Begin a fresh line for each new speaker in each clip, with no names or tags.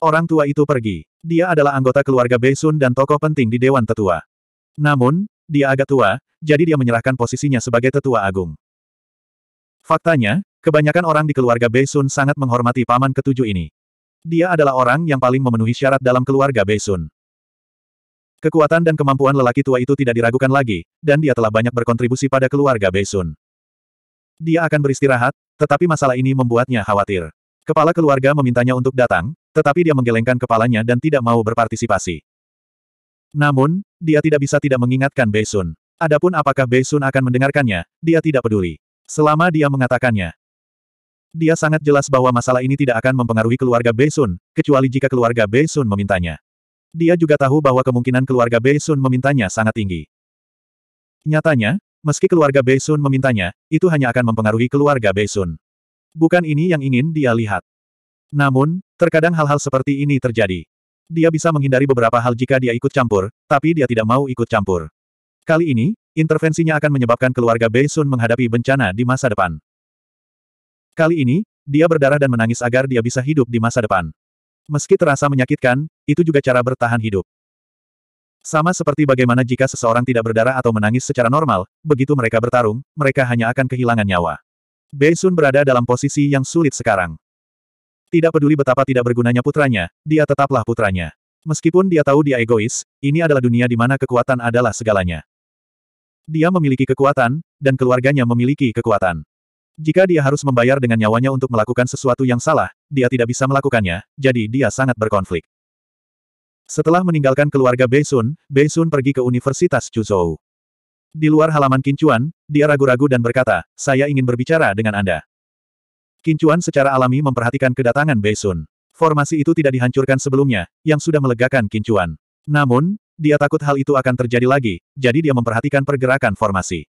Orang tua itu pergi. Dia adalah anggota keluarga Beisun dan tokoh penting di Dewan Tetua. Namun, dia agak tua, jadi dia menyerahkan posisinya sebagai tetua agung. Faktanya, kebanyakan orang di keluarga Beisun sangat menghormati paman ketujuh ini. Dia adalah orang yang paling memenuhi syarat dalam keluarga Beisun. Kekuatan dan kemampuan lelaki tua itu tidak diragukan lagi, dan dia telah banyak berkontribusi pada keluarga Beisun. Dia akan beristirahat, tetapi masalah ini membuatnya khawatir. Kepala keluarga memintanya untuk datang, tetapi dia menggelengkan kepalanya dan tidak mau berpartisipasi. Namun, dia tidak bisa tidak mengingatkan Sun. Adapun apakah Sun akan mendengarkannya, dia tidak peduli. Selama dia mengatakannya. Dia sangat jelas bahwa masalah ini tidak akan mempengaruhi keluarga Sun, kecuali jika keluarga Sun memintanya. Dia juga tahu bahwa kemungkinan keluarga Sun memintanya sangat tinggi. Nyatanya, meski keluarga Sun memintanya, itu hanya akan mempengaruhi keluarga Sun. Bukan ini yang ingin dia lihat. Namun, terkadang hal-hal seperti ini terjadi. Dia bisa menghindari beberapa hal jika dia ikut campur, tapi dia tidak mau ikut campur. Kali ini, intervensinya akan menyebabkan keluarga Bei Sun menghadapi bencana di masa depan. Kali ini, dia berdarah dan menangis agar dia bisa hidup di masa depan. Meski terasa menyakitkan, itu juga cara bertahan hidup. Sama seperti bagaimana jika seseorang tidak berdarah atau menangis secara normal, begitu mereka bertarung, mereka hanya akan kehilangan nyawa. Bei Sun berada dalam posisi yang sulit sekarang. Tidak peduli betapa tidak bergunanya putranya, dia tetaplah putranya. Meskipun dia tahu dia egois, ini adalah dunia di mana kekuatan adalah segalanya. Dia memiliki kekuatan, dan keluarganya memiliki kekuatan. Jika dia harus membayar dengan nyawanya untuk melakukan sesuatu yang salah, dia tidak bisa melakukannya, jadi dia sangat berkonflik. Setelah meninggalkan keluarga Beisun, Beisun pergi ke Universitas Chuzhou. Di luar halaman Kincuan, dia ragu-ragu dan berkata, saya ingin berbicara dengan Anda. Kincuan secara alami memperhatikan kedatangan Beisun. Formasi itu tidak dihancurkan sebelumnya, yang sudah melegakan Kincuan. Namun, dia takut hal itu akan terjadi lagi, jadi dia memperhatikan pergerakan formasi.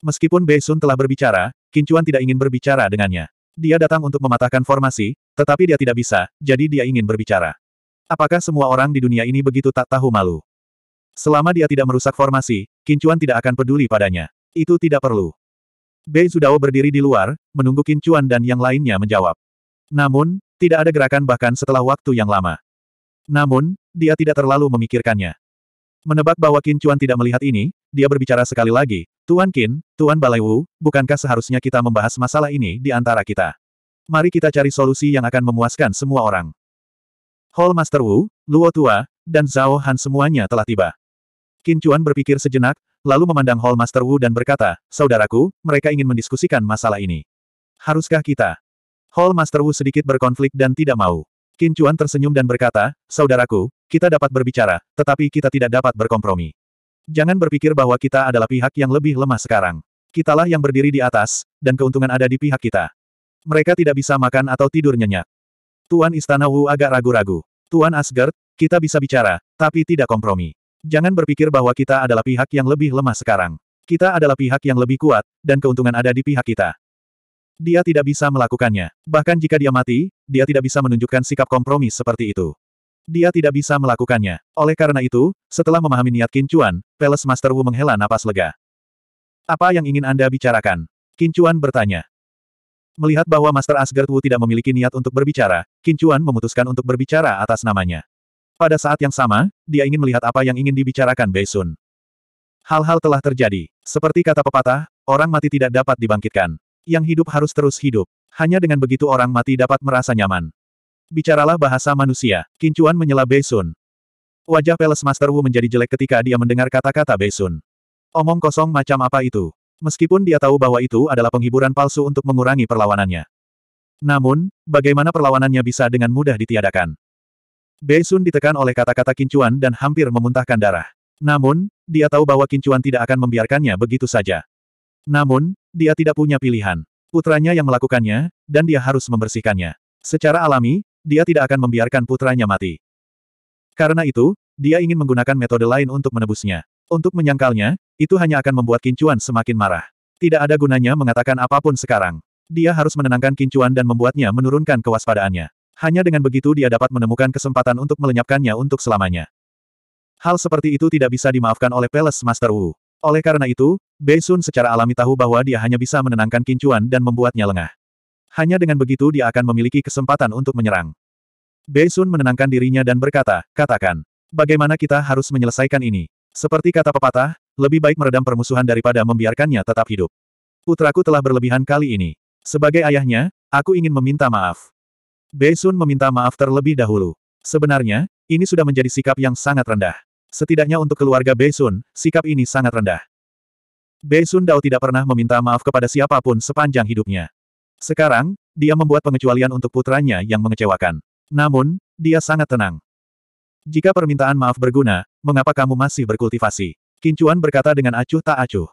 Meskipun Beisun telah berbicara, Kincuan tidak ingin berbicara dengannya. Dia datang untuk mematahkan formasi, tetapi dia tidak bisa, jadi dia ingin berbicara. Apakah semua orang di dunia ini begitu tak tahu malu? Selama dia tidak merusak formasi, Kincuan tidak akan peduli padanya. Itu tidak perlu. Bei Zudao berdiri di luar, menunggu Qin Chuan dan yang lainnya menjawab. Namun, tidak ada gerakan bahkan setelah waktu yang lama. Namun, dia tidak terlalu memikirkannya. Menebak bahwa Qin Chuan tidak melihat ini, dia berbicara sekali lagi, Tuan Kin, Tuan Balai Wu, bukankah seharusnya kita membahas masalah ini di antara kita? Mari kita cari solusi yang akan memuaskan semua orang. Hall Master Wu, Luo Tua, dan Zhao Han semuanya telah tiba. Qin Chuan berpikir sejenak, lalu memandang Hall Master Wu dan berkata, Saudaraku, mereka ingin mendiskusikan masalah ini. Haruskah kita? Hall Master Wu sedikit berkonflik dan tidak mau. Qin Chuan tersenyum dan berkata, Saudaraku, kita dapat berbicara, tetapi kita tidak dapat berkompromi. Jangan berpikir bahwa kita adalah pihak yang lebih lemah sekarang. Kitalah yang berdiri di atas, dan keuntungan ada di pihak kita. Mereka tidak bisa makan atau tidur nyenyak. Tuan Istana Wu agak ragu-ragu. Tuan Asgard, kita bisa bicara, tapi tidak kompromi. Jangan berpikir bahwa kita adalah pihak yang lebih lemah sekarang. Kita adalah pihak yang lebih kuat, dan keuntungan ada di pihak kita. Dia tidak bisa melakukannya. Bahkan jika dia mati, dia tidak bisa menunjukkan sikap kompromi seperti itu. Dia tidak bisa melakukannya. Oleh karena itu, setelah memahami niat Kincuan, Palace Master Wu menghela napas lega. Apa yang ingin Anda bicarakan? Kincuan bertanya. Melihat bahwa Master Asgard Wu tidak memiliki niat untuk berbicara, Kincuan memutuskan untuk berbicara atas namanya. Pada saat yang sama, dia ingin melihat apa yang ingin dibicarakan Bei Sun. Hal-hal telah terjadi. Seperti kata pepatah, orang mati tidak dapat dibangkitkan. Yang hidup harus terus hidup. Hanya dengan begitu orang mati dapat merasa nyaman. Bicaralah bahasa manusia. Kincuan menyela Bei Sun. Wajah Palace Master Wu menjadi jelek ketika dia mendengar kata-kata Bei Sun. Omong kosong macam apa itu? Meskipun dia tahu bahwa itu adalah penghiburan palsu untuk mengurangi perlawanannya. Namun, bagaimana perlawanannya bisa dengan mudah ditiadakan? Sun ditekan oleh kata-kata kincuan dan hampir memuntahkan darah. Namun, dia tahu bahwa kincuan tidak akan membiarkannya begitu saja. Namun, dia tidak punya pilihan. Putranya yang melakukannya, dan dia harus membersihkannya. Secara alami, dia tidak akan membiarkan putranya mati. Karena itu, dia ingin menggunakan metode lain untuk menebusnya. Untuk menyangkalnya, itu hanya akan membuat Kincuan semakin marah. Tidak ada gunanya mengatakan apapun sekarang. Dia harus menenangkan Kincuan dan membuatnya menurunkan kewaspadaannya. Hanya dengan begitu dia dapat menemukan kesempatan untuk melenyapkannya untuk selamanya. Hal seperti itu tidak bisa dimaafkan oleh Palace Master Wu. Oleh karena itu, Bei Sun secara alami tahu bahwa dia hanya bisa menenangkan kincuan dan membuatnya lengah. Hanya dengan begitu dia akan memiliki kesempatan untuk menyerang. Bei Sun menenangkan dirinya dan berkata, katakan, bagaimana kita harus menyelesaikan ini? Seperti kata pepatah, lebih baik meredam permusuhan daripada membiarkannya tetap hidup. Putraku telah berlebihan kali ini. Sebagai ayahnya, aku ingin meminta maaf. Sun meminta maaf terlebih dahulu. Sebenarnya, ini sudah menjadi sikap yang sangat rendah. Setidaknya untuk keluarga Sun, sikap ini sangat rendah. Sun Dao tidak pernah meminta maaf kepada siapapun sepanjang hidupnya. Sekarang, dia membuat pengecualian untuk putranya yang mengecewakan. Namun, dia sangat tenang. Jika permintaan maaf berguna, mengapa kamu masih berkultivasi? Kincuan berkata dengan acuh tak acuh.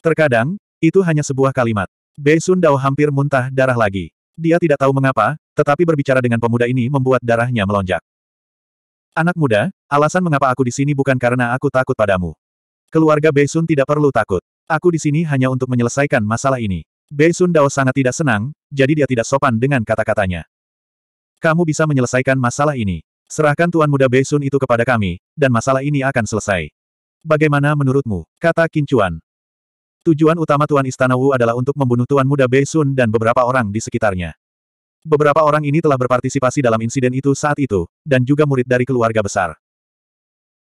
Terkadang, itu hanya sebuah kalimat. Bei Sun Dao hampir muntah darah lagi. Dia tidak tahu mengapa, tetapi berbicara dengan pemuda ini membuat darahnya melonjak. Anak muda, alasan mengapa aku di sini bukan karena aku takut padamu. Keluarga Beisun tidak perlu takut. Aku di sini hanya untuk menyelesaikan masalah ini. Beisun Dao sangat tidak senang, jadi dia tidak sopan dengan kata-katanya. Kamu bisa menyelesaikan masalah ini. Serahkan Tuan Muda Beisun itu kepada kami, dan masalah ini akan selesai. Bagaimana menurutmu? Kata Kincuan. Tujuan utama Tuan Istana Wu adalah untuk membunuh Tuan Muda Beisun dan beberapa orang di sekitarnya. Beberapa orang ini telah berpartisipasi dalam insiden itu saat itu, dan juga murid dari keluarga besar.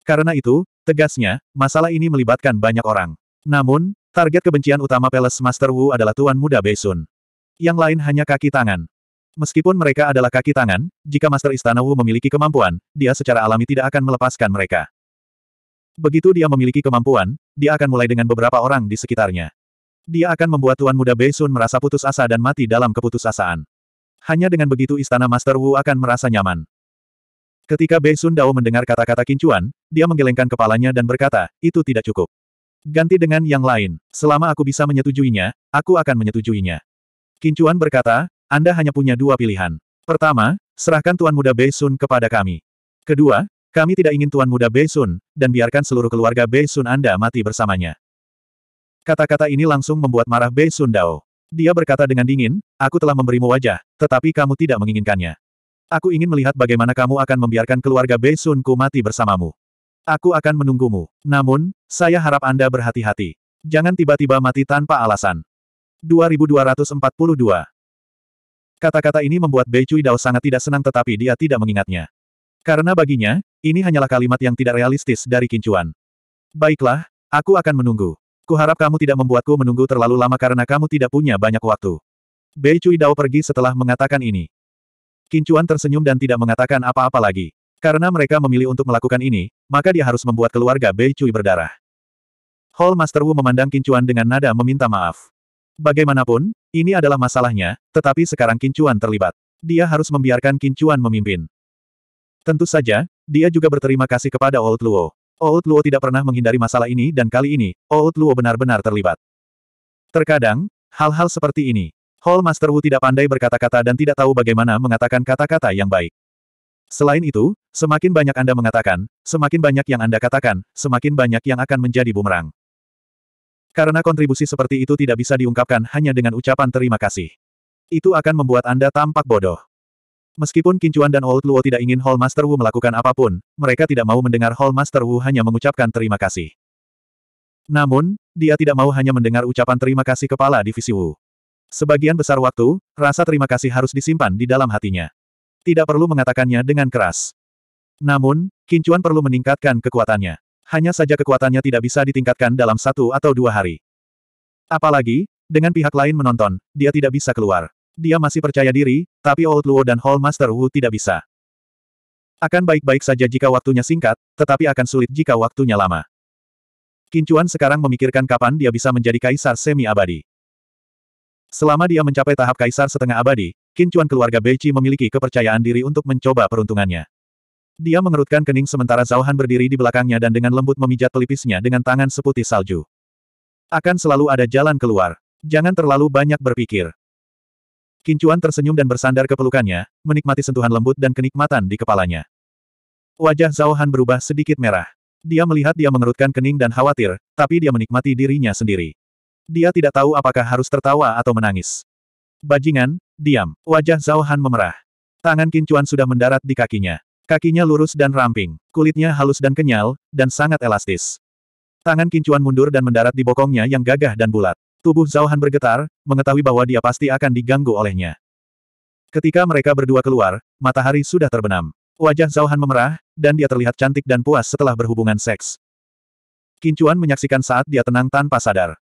Karena itu, tegasnya, masalah ini melibatkan banyak orang. Namun, target kebencian utama Peles Master Wu adalah Tuan Muda Beisun. Yang lain hanya kaki tangan. Meskipun mereka adalah kaki tangan, jika Master Istana Wu memiliki kemampuan, dia secara alami tidak akan melepaskan mereka. Begitu dia memiliki kemampuan, dia akan mulai dengan beberapa orang di sekitarnya. Dia akan membuat Tuan Muda Beisun merasa putus asa dan mati dalam keputusasaan. Hanya dengan begitu istana Master Wu akan merasa nyaman. Ketika Bei Sun Dao mendengar kata-kata kincuan, dia menggelengkan kepalanya dan berkata, itu tidak cukup. Ganti dengan yang lain, selama aku bisa menyetujuinya, aku akan menyetujuinya. Kincuan berkata, Anda hanya punya dua pilihan. Pertama, serahkan Tuan Muda Bei Sun kepada kami. Kedua, kami tidak ingin Tuan Muda Bei Sun, dan biarkan seluruh keluarga Bei Sun Anda mati bersamanya. Kata-kata ini langsung membuat marah Bei Sun Dao. Dia berkata dengan dingin, aku telah memberimu wajah, tetapi kamu tidak menginginkannya. Aku ingin melihat bagaimana kamu akan membiarkan keluarga Beisunku mati bersamamu. Aku akan menunggumu. Namun, saya harap Anda berhati-hati. Jangan tiba-tiba mati tanpa alasan. 2242 Kata-kata ini membuat Bei Cui Dao sangat tidak senang tetapi dia tidak mengingatnya. Karena baginya, ini hanyalah kalimat yang tidak realistis dari Kincuan. Baiklah, aku akan menunggu. Kuharap kamu tidak membuatku menunggu terlalu lama karena kamu tidak punya banyak waktu. Bei Cui Dao pergi setelah mengatakan ini. Kincuan tersenyum dan tidak mengatakan apa-apa lagi. Karena mereka memilih untuk melakukan ini, maka dia harus membuat keluarga Bei Cui berdarah. Hall Master Wu memandang Kincuan dengan nada meminta maaf. Bagaimanapun, ini adalah masalahnya, tetapi sekarang Kincuan terlibat. Dia harus membiarkan Kincuan memimpin. Tentu saja, dia juga berterima kasih kepada Old Luo. Old oh, Luo tidak pernah menghindari masalah ini dan kali ini, Old oh, Luo benar-benar terlibat. Terkadang, hal hal seperti ini. Hall Master Wu tidak pandai berkata-kata dan tidak tahu bagaimana mengatakan kata-kata yang baik. Selain itu, semakin banyak Anda mengatakan, semakin banyak yang Anda katakan, semakin banyak yang akan menjadi bumerang. Karena kontribusi seperti itu tidak bisa diungkapkan hanya dengan ucapan terima kasih. Itu akan membuat Anda tampak bodoh. Meskipun Kincuan dan Old Luo tidak ingin Hall Master Wu melakukan apapun, mereka tidak mau mendengar Hall Master Wu hanya mengucapkan terima kasih. Namun, dia tidak mau hanya mendengar ucapan terima kasih kepala divisi Wu. Sebagian besar waktu, rasa terima kasih harus disimpan di dalam hatinya. Tidak perlu mengatakannya dengan keras. Namun, Kincuan perlu meningkatkan kekuatannya. Hanya saja kekuatannya tidak bisa ditingkatkan dalam satu atau dua hari. Apalagi, dengan pihak lain menonton, dia tidak bisa keluar. Dia masih percaya diri, tapi Old Luo dan Hall Master Wu tidak bisa. Akan baik-baik saja jika waktunya singkat, tetapi akan sulit jika waktunya lama. Kincuan sekarang memikirkan kapan dia bisa menjadi kaisar semi-abadi. Selama dia mencapai tahap kaisar setengah abadi, Kincuan keluarga Beichi memiliki kepercayaan diri untuk mencoba peruntungannya. Dia mengerutkan kening sementara Zhao berdiri di belakangnya dan dengan lembut memijat pelipisnya dengan tangan seputih salju. Akan selalu ada jalan keluar. Jangan terlalu banyak berpikir. Kincuan tersenyum dan bersandar ke pelukannya, menikmati sentuhan lembut dan kenikmatan di kepalanya. Wajah Zhao Han berubah sedikit merah. Dia melihat dia mengerutkan kening dan khawatir, tapi dia menikmati dirinya sendiri. Dia tidak tahu apakah harus tertawa atau menangis. Bajingan, diam. Wajah Zhao Han memerah. Tangan Kincuan sudah mendarat di kakinya. Kakinya lurus dan ramping, kulitnya halus dan kenyal, dan sangat elastis. Tangan Kincuan mundur dan mendarat di bokongnya yang gagah dan bulat. Tubuh Zhao Han bergetar, mengetahui bahwa dia pasti akan diganggu olehnya. Ketika mereka berdua keluar, matahari sudah terbenam. Wajah Zhao Han memerah, dan dia terlihat cantik dan puas setelah berhubungan seks. Kincuan menyaksikan saat dia tenang tanpa sadar.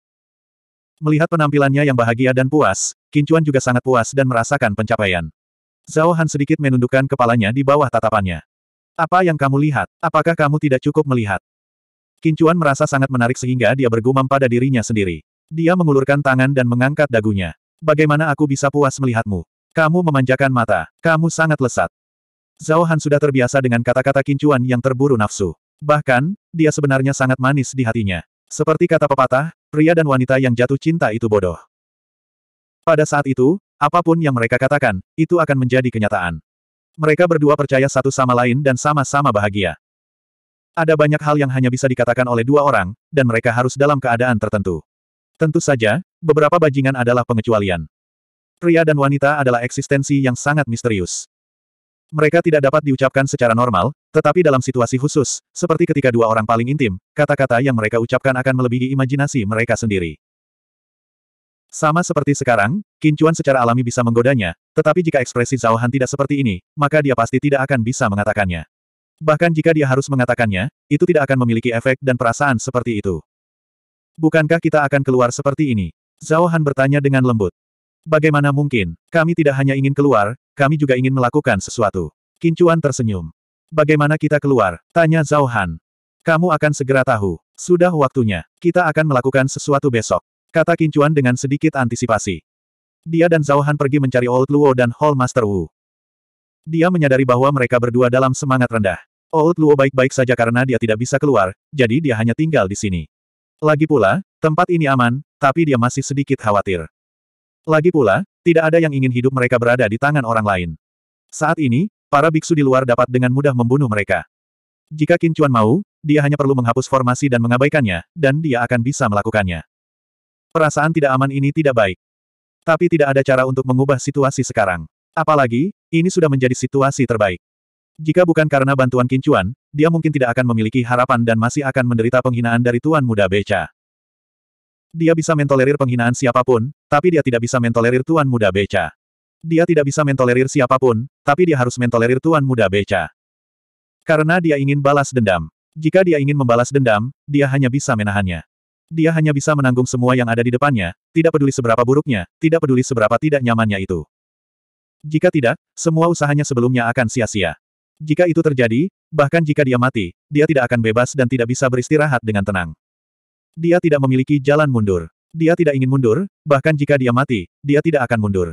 Melihat penampilannya yang bahagia dan puas, Kincuan juga sangat puas dan merasakan pencapaian. Zhao Han sedikit menundukkan kepalanya di bawah tatapannya. Apa yang kamu lihat? Apakah kamu tidak cukup melihat? Kincuan merasa sangat menarik sehingga dia bergumam pada dirinya sendiri. Dia mengulurkan tangan dan mengangkat dagunya. Bagaimana aku bisa puas melihatmu? Kamu memanjakan mata. Kamu sangat lesat. Zhao Han sudah terbiasa dengan kata-kata kincuan yang terburu nafsu. Bahkan, dia sebenarnya sangat manis di hatinya. Seperti kata pepatah, pria dan wanita yang jatuh cinta itu bodoh. Pada saat itu, apapun yang mereka katakan, itu akan menjadi kenyataan. Mereka berdua percaya satu sama lain dan sama-sama bahagia. Ada banyak hal yang hanya bisa dikatakan oleh dua orang, dan mereka harus dalam keadaan tertentu. Tentu saja, beberapa bajingan adalah pengecualian. Pria dan wanita adalah eksistensi yang sangat misterius. Mereka tidak dapat diucapkan secara normal, tetapi dalam situasi khusus, seperti ketika dua orang paling intim, kata-kata yang mereka ucapkan akan melebihi imajinasi mereka sendiri. Sama seperti sekarang, kincuan secara alami bisa menggodanya, tetapi jika ekspresi Zhao tidak seperti ini, maka dia pasti tidak akan bisa mengatakannya. Bahkan jika dia harus mengatakannya, itu tidak akan memiliki efek dan perasaan seperti itu. Bukankah kita akan keluar seperti ini? Zhao Han bertanya dengan lembut. Bagaimana mungkin, kami tidak hanya ingin keluar, kami juga ingin melakukan sesuatu. Kincuan tersenyum. Bagaimana kita keluar? Tanya Zhao Han. Kamu akan segera tahu. Sudah waktunya, kita akan melakukan sesuatu besok. Kata Kincuan dengan sedikit antisipasi. Dia dan Zhao Han pergi mencari Old Luo dan Hall Master Wu. Dia menyadari bahwa mereka berdua dalam semangat rendah. Old Luo baik-baik saja karena dia tidak bisa keluar, jadi dia hanya tinggal di sini. Lagi pula, tempat ini aman, tapi dia masih sedikit khawatir. Lagi pula, tidak ada yang ingin hidup mereka berada di tangan orang lain. Saat ini, para biksu di luar dapat dengan mudah membunuh mereka. Jika Qin mau, dia hanya perlu menghapus formasi dan mengabaikannya, dan dia akan bisa melakukannya. Perasaan tidak aman ini tidak baik. Tapi tidak ada cara untuk mengubah situasi sekarang. Apalagi, ini sudah menjadi situasi terbaik. Jika bukan karena bantuan Kincuan, dia mungkin tidak akan memiliki harapan dan masih akan menderita penghinaan dari Tuan Muda Beca. Dia bisa mentolerir penghinaan siapapun, tapi dia tidak bisa mentolerir Tuan Muda Beca. Dia tidak bisa mentolerir siapapun, tapi dia harus mentolerir Tuan Muda Beca. Karena dia ingin balas dendam. Jika dia ingin membalas dendam, dia hanya bisa menahannya. Dia hanya bisa menanggung semua yang ada di depannya, tidak peduli seberapa buruknya, tidak peduli seberapa tidak nyamannya itu. Jika tidak, semua usahanya sebelumnya akan sia-sia. Jika itu terjadi, bahkan jika dia mati, dia tidak akan bebas dan tidak bisa beristirahat dengan tenang. Dia tidak memiliki jalan mundur. Dia tidak ingin mundur, bahkan jika dia mati, dia tidak akan mundur.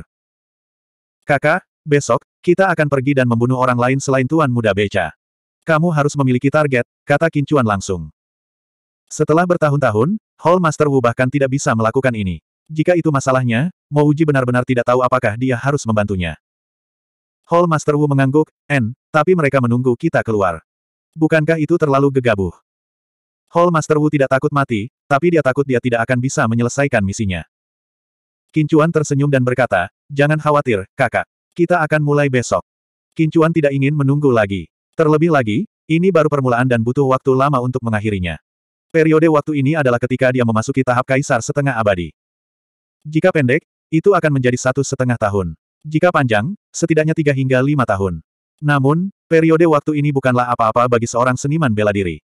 Kakak, besok, kita akan pergi dan membunuh orang lain selain Tuan Muda Beca. Kamu harus memiliki target, kata Kincuan langsung. Setelah bertahun-tahun, Hall Master Wu bahkan tidak bisa melakukan ini. Jika itu masalahnya, Mouji benar-benar tidak tahu apakah dia harus membantunya. Hall Master Wu mengangguk, N, tapi mereka menunggu kita keluar. Bukankah itu terlalu gegabah? Hall Master Wu tidak takut mati, tapi dia takut dia tidak akan bisa menyelesaikan misinya. Kincuan tersenyum dan berkata, Jangan khawatir, kakak. Kita akan mulai besok. Kincuan tidak ingin menunggu lagi. Terlebih lagi, ini baru permulaan dan butuh waktu lama untuk mengakhirinya. Periode waktu ini adalah ketika dia memasuki tahap kaisar setengah abadi. Jika pendek, itu akan menjadi satu setengah tahun. Jika panjang, setidaknya tiga hingga lima tahun. Namun, periode waktu ini bukanlah apa-apa bagi seorang seniman bela diri.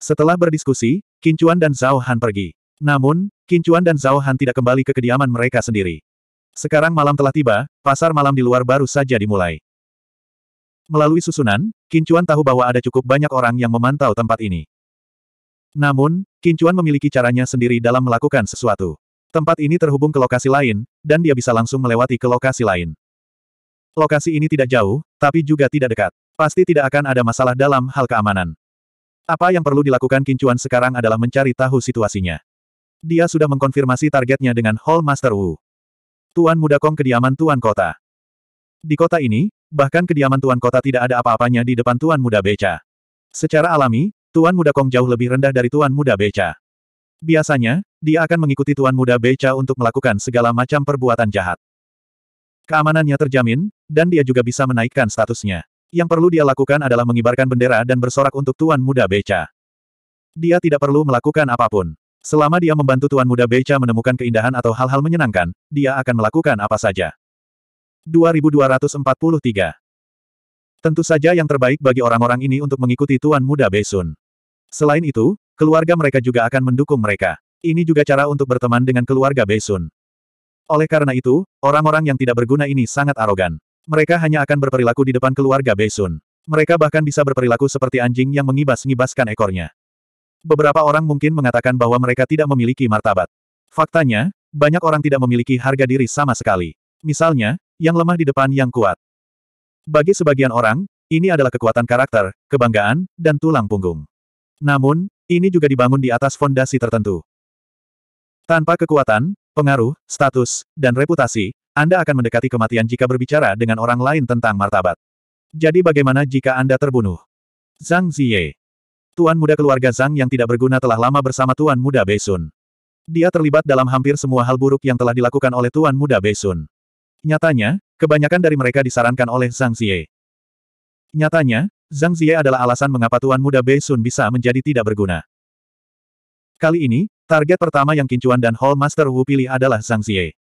Setelah berdiskusi, Kincuan dan Zhao Han pergi. Namun, Kincuan dan Zhao Han tidak kembali ke kediaman mereka sendiri. Sekarang malam telah tiba, pasar malam di luar baru saja dimulai. Melalui susunan, Kincuan tahu bahwa ada cukup banyak orang yang memantau tempat ini. Namun, Kincuan memiliki caranya sendiri dalam melakukan sesuatu. Tempat ini terhubung ke lokasi lain, dan dia bisa langsung melewati ke lokasi lain. Lokasi ini tidak jauh, tapi juga tidak dekat. Pasti tidak akan ada masalah dalam hal keamanan. Apa yang perlu dilakukan Kincuan sekarang adalah mencari tahu situasinya. Dia sudah mengkonfirmasi targetnya dengan Hall Master Wu. Tuan Muda Kong kediaman Tuan Kota. Di kota ini, bahkan kediaman Tuan Kota tidak ada apa-apanya di depan Tuan Muda Beca. Secara alami, Tuan Muda Kong jauh lebih rendah dari Tuan Muda Beca. Biasanya, dia akan mengikuti Tuan Muda Beca untuk melakukan segala macam perbuatan jahat. Keamanannya terjamin, dan dia juga bisa menaikkan statusnya. Yang perlu dia lakukan adalah mengibarkan bendera dan bersorak untuk Tuan Muda Beca. Dia tidak perlu melakukan apapun. Selama dia membantu Tuan Muda Beca menemukan keindahan atau hal-hal menyenangkan, dia akan melakukan apa saja. 2243 Tentu saja yang terbaik bagi orang-orang ini untuk mengikuti Tuan Muda Besun. Selain itu, Keluarga mereka juga akan mendukung mereka. Ini juga cara untuk berteman dengan keluarga Beisun. Oleh karena itu, orang-orang yang tidak berguna ini sangat arogan. Mereka hanya akan berperilaku di depan keluarga Beisun. Mereka bahkan bisa berperilaku seperti anjing yang mengibas-ngibaskan ekornya. Beberapa orang mungkin mengatakan bahwa mereka tidak memiliki martabat. Faktanya, banyak orang tidak memiliki harga diri sama sekali. Misalnya, yang lemah di depan yang kuat. Bagi sebagian orang, ini adalah kekuatan karakter, kebanggaan, dan tulang punggung. Namun, ini juga dibangun di atas fondasi tertentu. Tanpa kekuatan, pengaruh, status, dan reputasi, Anda akan mendekati kematian jika berbicara dengan orang lain tentang martabat. Jadi bagaimana jika Anda terbunuh? Zhang Ziye. Tuan muda keluarga Zhang yang tidak berguna telah lama bersama Tuan muda Beisun. Dia terlibat dalam hampir semua hal buruk yang telah dilakukan oleh Tuan muda Beisun. Nyatanya, kebanyakan dari mereka disarankan oleh Zhang Ziye. Nyatanya, Zhang Zie adalah alasan mengapa Tuan Muda Bei Sun bisa menjadi tidak berguna. Kali ini, target pertama yang Kincuan dan Hall Master Wu pilih adalah Zhang Zie.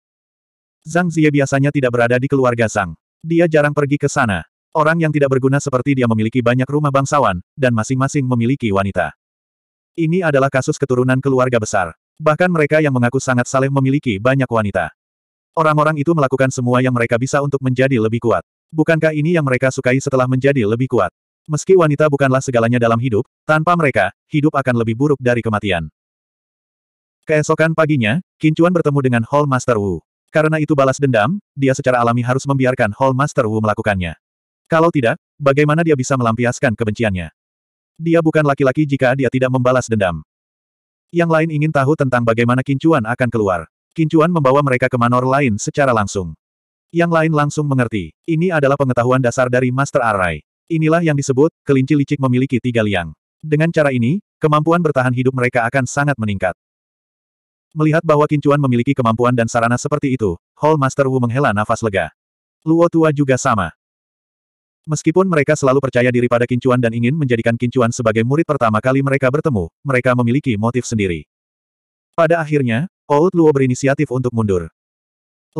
Zhang Zie biasanya tidak berada di keluarga Zhang. Dia jarang pergi ke sana. Orang yang tidak berguna seperti dia memiliki banyak rumah bangsawan, dan masing-masing memiliki wanita. Ini adalah kasus keturunan keluarga besar. Bahkan mereka yang mengaku sangat saleh memiliki banyak wanita. Orang-orang itu melakukan semua yang mereka bisa untuk menjadi lebih kuat. Bukankah ini yang mereka sukai setelah menjadi lebih kuat? Meski wanita bukanlah segalanya dalam hidup, tanpa mereka, hidup akan lebih buruk dari kematian. Keesokan paginya, Kincuan bertemu dengan Hall Master Wu. Karena itu balas dendam, dia secara alami harus membiarkan Hall Master Wu melakukannya. Kalau tidak, bagaimana dia bisa melampiaskan kebenciannya? Dia bukan laki-laki jika dia tidak membalas dendam. Yang lain ingin tahu tentang bagaimana Kincuan akan keluar. Kincuan membawa mereka ke manor lain secara langsung. Yang lain langsung mengerti. Ini adalah pengetahuan dasar dari Master Arai. Inilah yang disebut, kelinci licik memiliki tiga liang. Dengan cara ini, kemampuan bertahan hidup mereka akan sangat meningkat. Melihat bahwa Kincuan memiliki kemampuan dan sarana seperti itu, Hall Master Wu menghela nafas lega. Luo Tua juga sama. Meskipun mereka selalu percaya diri pada Kincuan dan ingin menjadikan Kincuan sebagai murid pertama kali mereka bertemu, mereka memiliki motif sendiri. Pada akhirnya, Old Luo berinisiatif untuk mundur.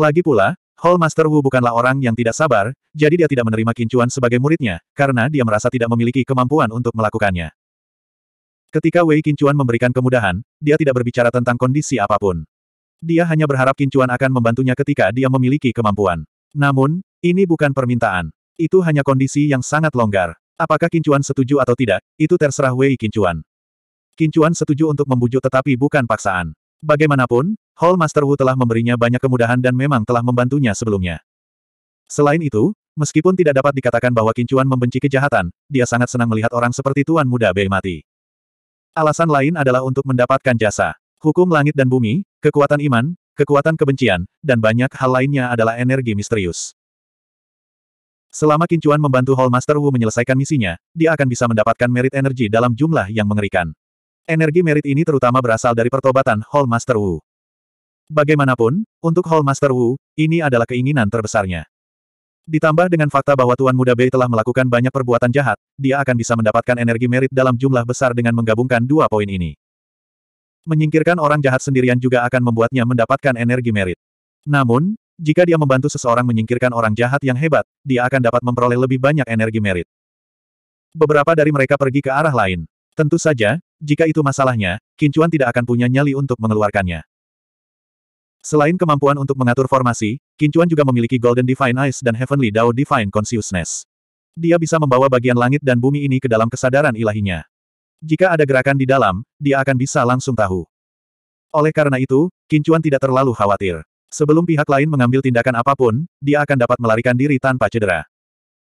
Lagi pula, Hall Master Wu bukanlah orang yang tidak sabar, jadi dia tidak menerima Kincuan sebagai muridnya, karena dia merasa tidak memiliki kemampuan untuk melakukannya. Ketika Wei Kincuan memberikan kemudahan, dia tidak berbicara tentang kondisi apapun. Dia hanya berharap Kincuan akan membantunya ketika dia memiliki kemampuan. Namun, ini bukan permintaan. Itu hanya kondisi yang sangat longgar. Apakah Kincuan setuju atau tidak, itu terserah Wei Kincuan. Kincuan setuju untuk membujuk tetapi bukan paksaan. Bagaimanapun, Hall Master Wu telah memberinya banyak kemudahan dan memang telah membantunya sebelumnya. Selain itu, meskipun tidak dapat dikatakan bahwa Kincuan membenci kejahatan, dia sangat senang melihat orang seperti Tuan Muda Bei mati. Alasan lain adalah untuk mendapatkan jasa. Hukum langit dan bumi, kekuatan iman, kekuatan kebencian, dan banyak hal lainnya adalah energi misterius. Selama Kincuan membantu Hall Master Wu menyelesaikan misinya, dia akan bisa mendapatkan merit energi dalam jumlah yang mengerikan. Energi merit ini terutama berasal dari pertobatan Hall Master Wu. Bagaimanapun, untuk Hall Master Wu, ini adalah keinginan terbesarnya. Ditambah dengan fakta bahwa Tuan Muda Bei telah melakukan banyak perbuatan jahat, dia akan bisa mendapatkan energi merit dalam jumlah besar dengan menggabungkan dua poin ini. Menyingkirkan orang jahat sendirian juga akan membuatnya mendapatkan energi merit. Namun, jika dia membantu seseorang menyingkirkan orang jahat yang hebat, dia akan dapat memperoleh lebih banyak energi merit. Beberapa dari mereka pergi ke arah lain. Tentu saja, jika itu masalahnya, Kincuan tidak akan punya nyali untuk mengeluarkannya. Selain kemampuan untuk mengatur formasi, Kincuan juga memiliki Golden Divine Eyes dan Heavenly Dao Divine Consciousness. Dia bisa membawa bagian langit dan bumi ini ke dalam kesadaran ilahinya. Jika ada gerakan di dalam, dia akan bisa langsung tahu. Oleh karena itu, Kincuan tidak terlalu khawatir. Sebelum pihak lain mengambil tindakan apapun, dia akan dapat melarikan diri tanpa cedera.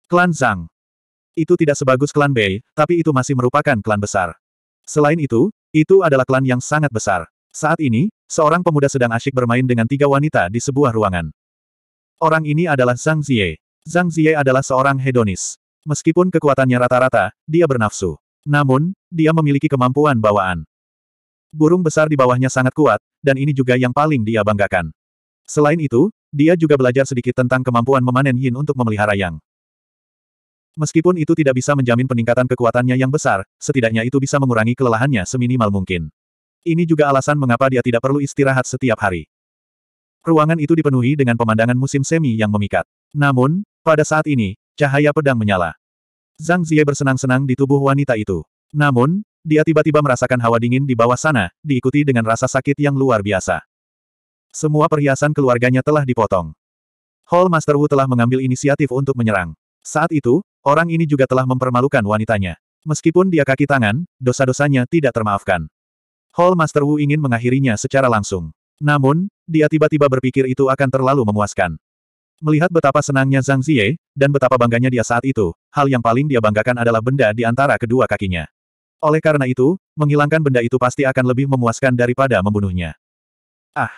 Klan Zhang. Itu tidak sebagus klan Bei, tapi itu masih merupakan klan besar. Selain itu, itu adalah klan yang sangat besar. Saat ini, seorang pemuda sedang asyik bermain dengan tiga wanita di sebuah ruangan. Orang ini adalah Zhang Ziye. Zhang Ziye adalah seorang hedonis. Meskipun kekuatannya rata-rata, dia bernafsu. Namun, dia memiliki kemampuan bawaan. Burung besar di bawahnya sangat kuat, dan ini juga yang paling dia banggakan. Selain itu, dia juga belajar sedikit tentang kemampuan memanen yin untuk memelihara yang. Meskipun itu tidak bisa menjamin peningkatan kekuatannya yang besar, setidaknya itu bisa mengurangi kelelahannya seminimal mungkin. Ini juga alasan mengapa dia tidak perlu istirahat setiap hari. Ruangan itu dipenuhi dengan pemandangan musim semi yang memikat. Namun, pada saat ini, cahaya pedang menyala. Zhang Ziye bersenang-senang di tubuh wanita itu. Namun, dia tiba-tiba merasakan hawa dingin di bawah sana, diikuti dengan rasa sakit yang luar biasa. Semua perhiasan keluarganya telah dipotong. Hall Master Wu telah mengambil inisiatif untuk menyerang. Saat itu, orang ini juga telah mempermalukan wanitanya. Meskipun dia kaki tangan, dosa-dosanya tidak termaafkan. Hall Master Wu ingin mengakhirinya secara langsung. Namun, dia tiba-tiba berpikir itu akan terlalu memuaskan. Melihat betapa senangnya Zhang Ziye, dan betapa bangganya dia saat itu, hal yang paling dia banggakan adalah benda di antara kedua kakinya. Oleh karena itu, menghilangkan benda itu pasti akan lebih memuaskan daripada membunuhnya. Ah!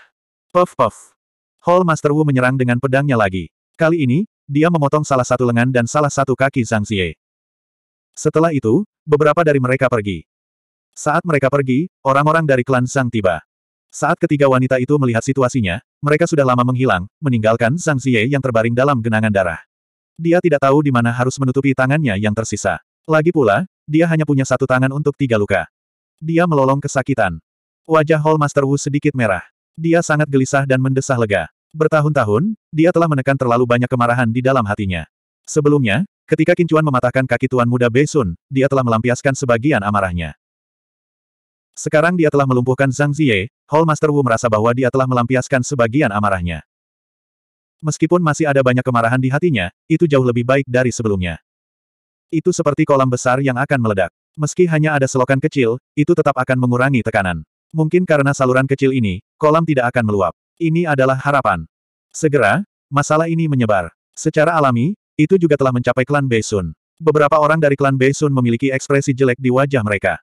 Puff puff! Hall Master Wu menyerang dengan pedangnya lagi. Kali ini, dia memotong salah satu lengan dan salah satu kaki Zhang Xie. Setelah itu, beberapa dari mereka pergi. Saat mereka pergi, orang-orang dari klan Zhang tiba. Saat ketiga wanita itu melihat situasinya, mereka sudah lama menghilang, meninggalkan Zhang Xie yang terbaring dalam genangan darah. Dia tidak tahu di mana harus menutupi tangannya yang tersisa. Lagi pula, dia hanya punya satu tangan untuk tiga luka. Dia melolong kesakitan. Wajah Hall Master Wu sedikit merah. Dia sangat gelisah dan mendesah lega. Bertahun-tahun, dia telah menekan terlalu banyak kemarahan di dalam hatinya. Sebelumnya, ketika Kincuan mematahkan kaki Tuan Muda Besun, dia telah melampiaskan sebagian amarahnya. Sekarang dia telah melumpuhkan Zhang Ziye, Hall Master Wu merasa bahwa dia telah melampiaskan sebagian amarahnya. Meskipun masih ada banyak kemarahan di hatinya, itu jauh lebih baik dari sebelumnya. Itu seperti kolam besar yang akan meledak. Meski hanya ada selokan kecil, itu tetap akan mengurangi tekanan. Mungkin karena saluran kecil ini, kolam tidak akan meluap. Ini adalah harapan. Segera, masalah ini menyebar. Secara alami, itu juga telah mencapai klan Beisun. Beberapa orang dari klan Beisun memiliki ekspresi jelek di wajah mereka.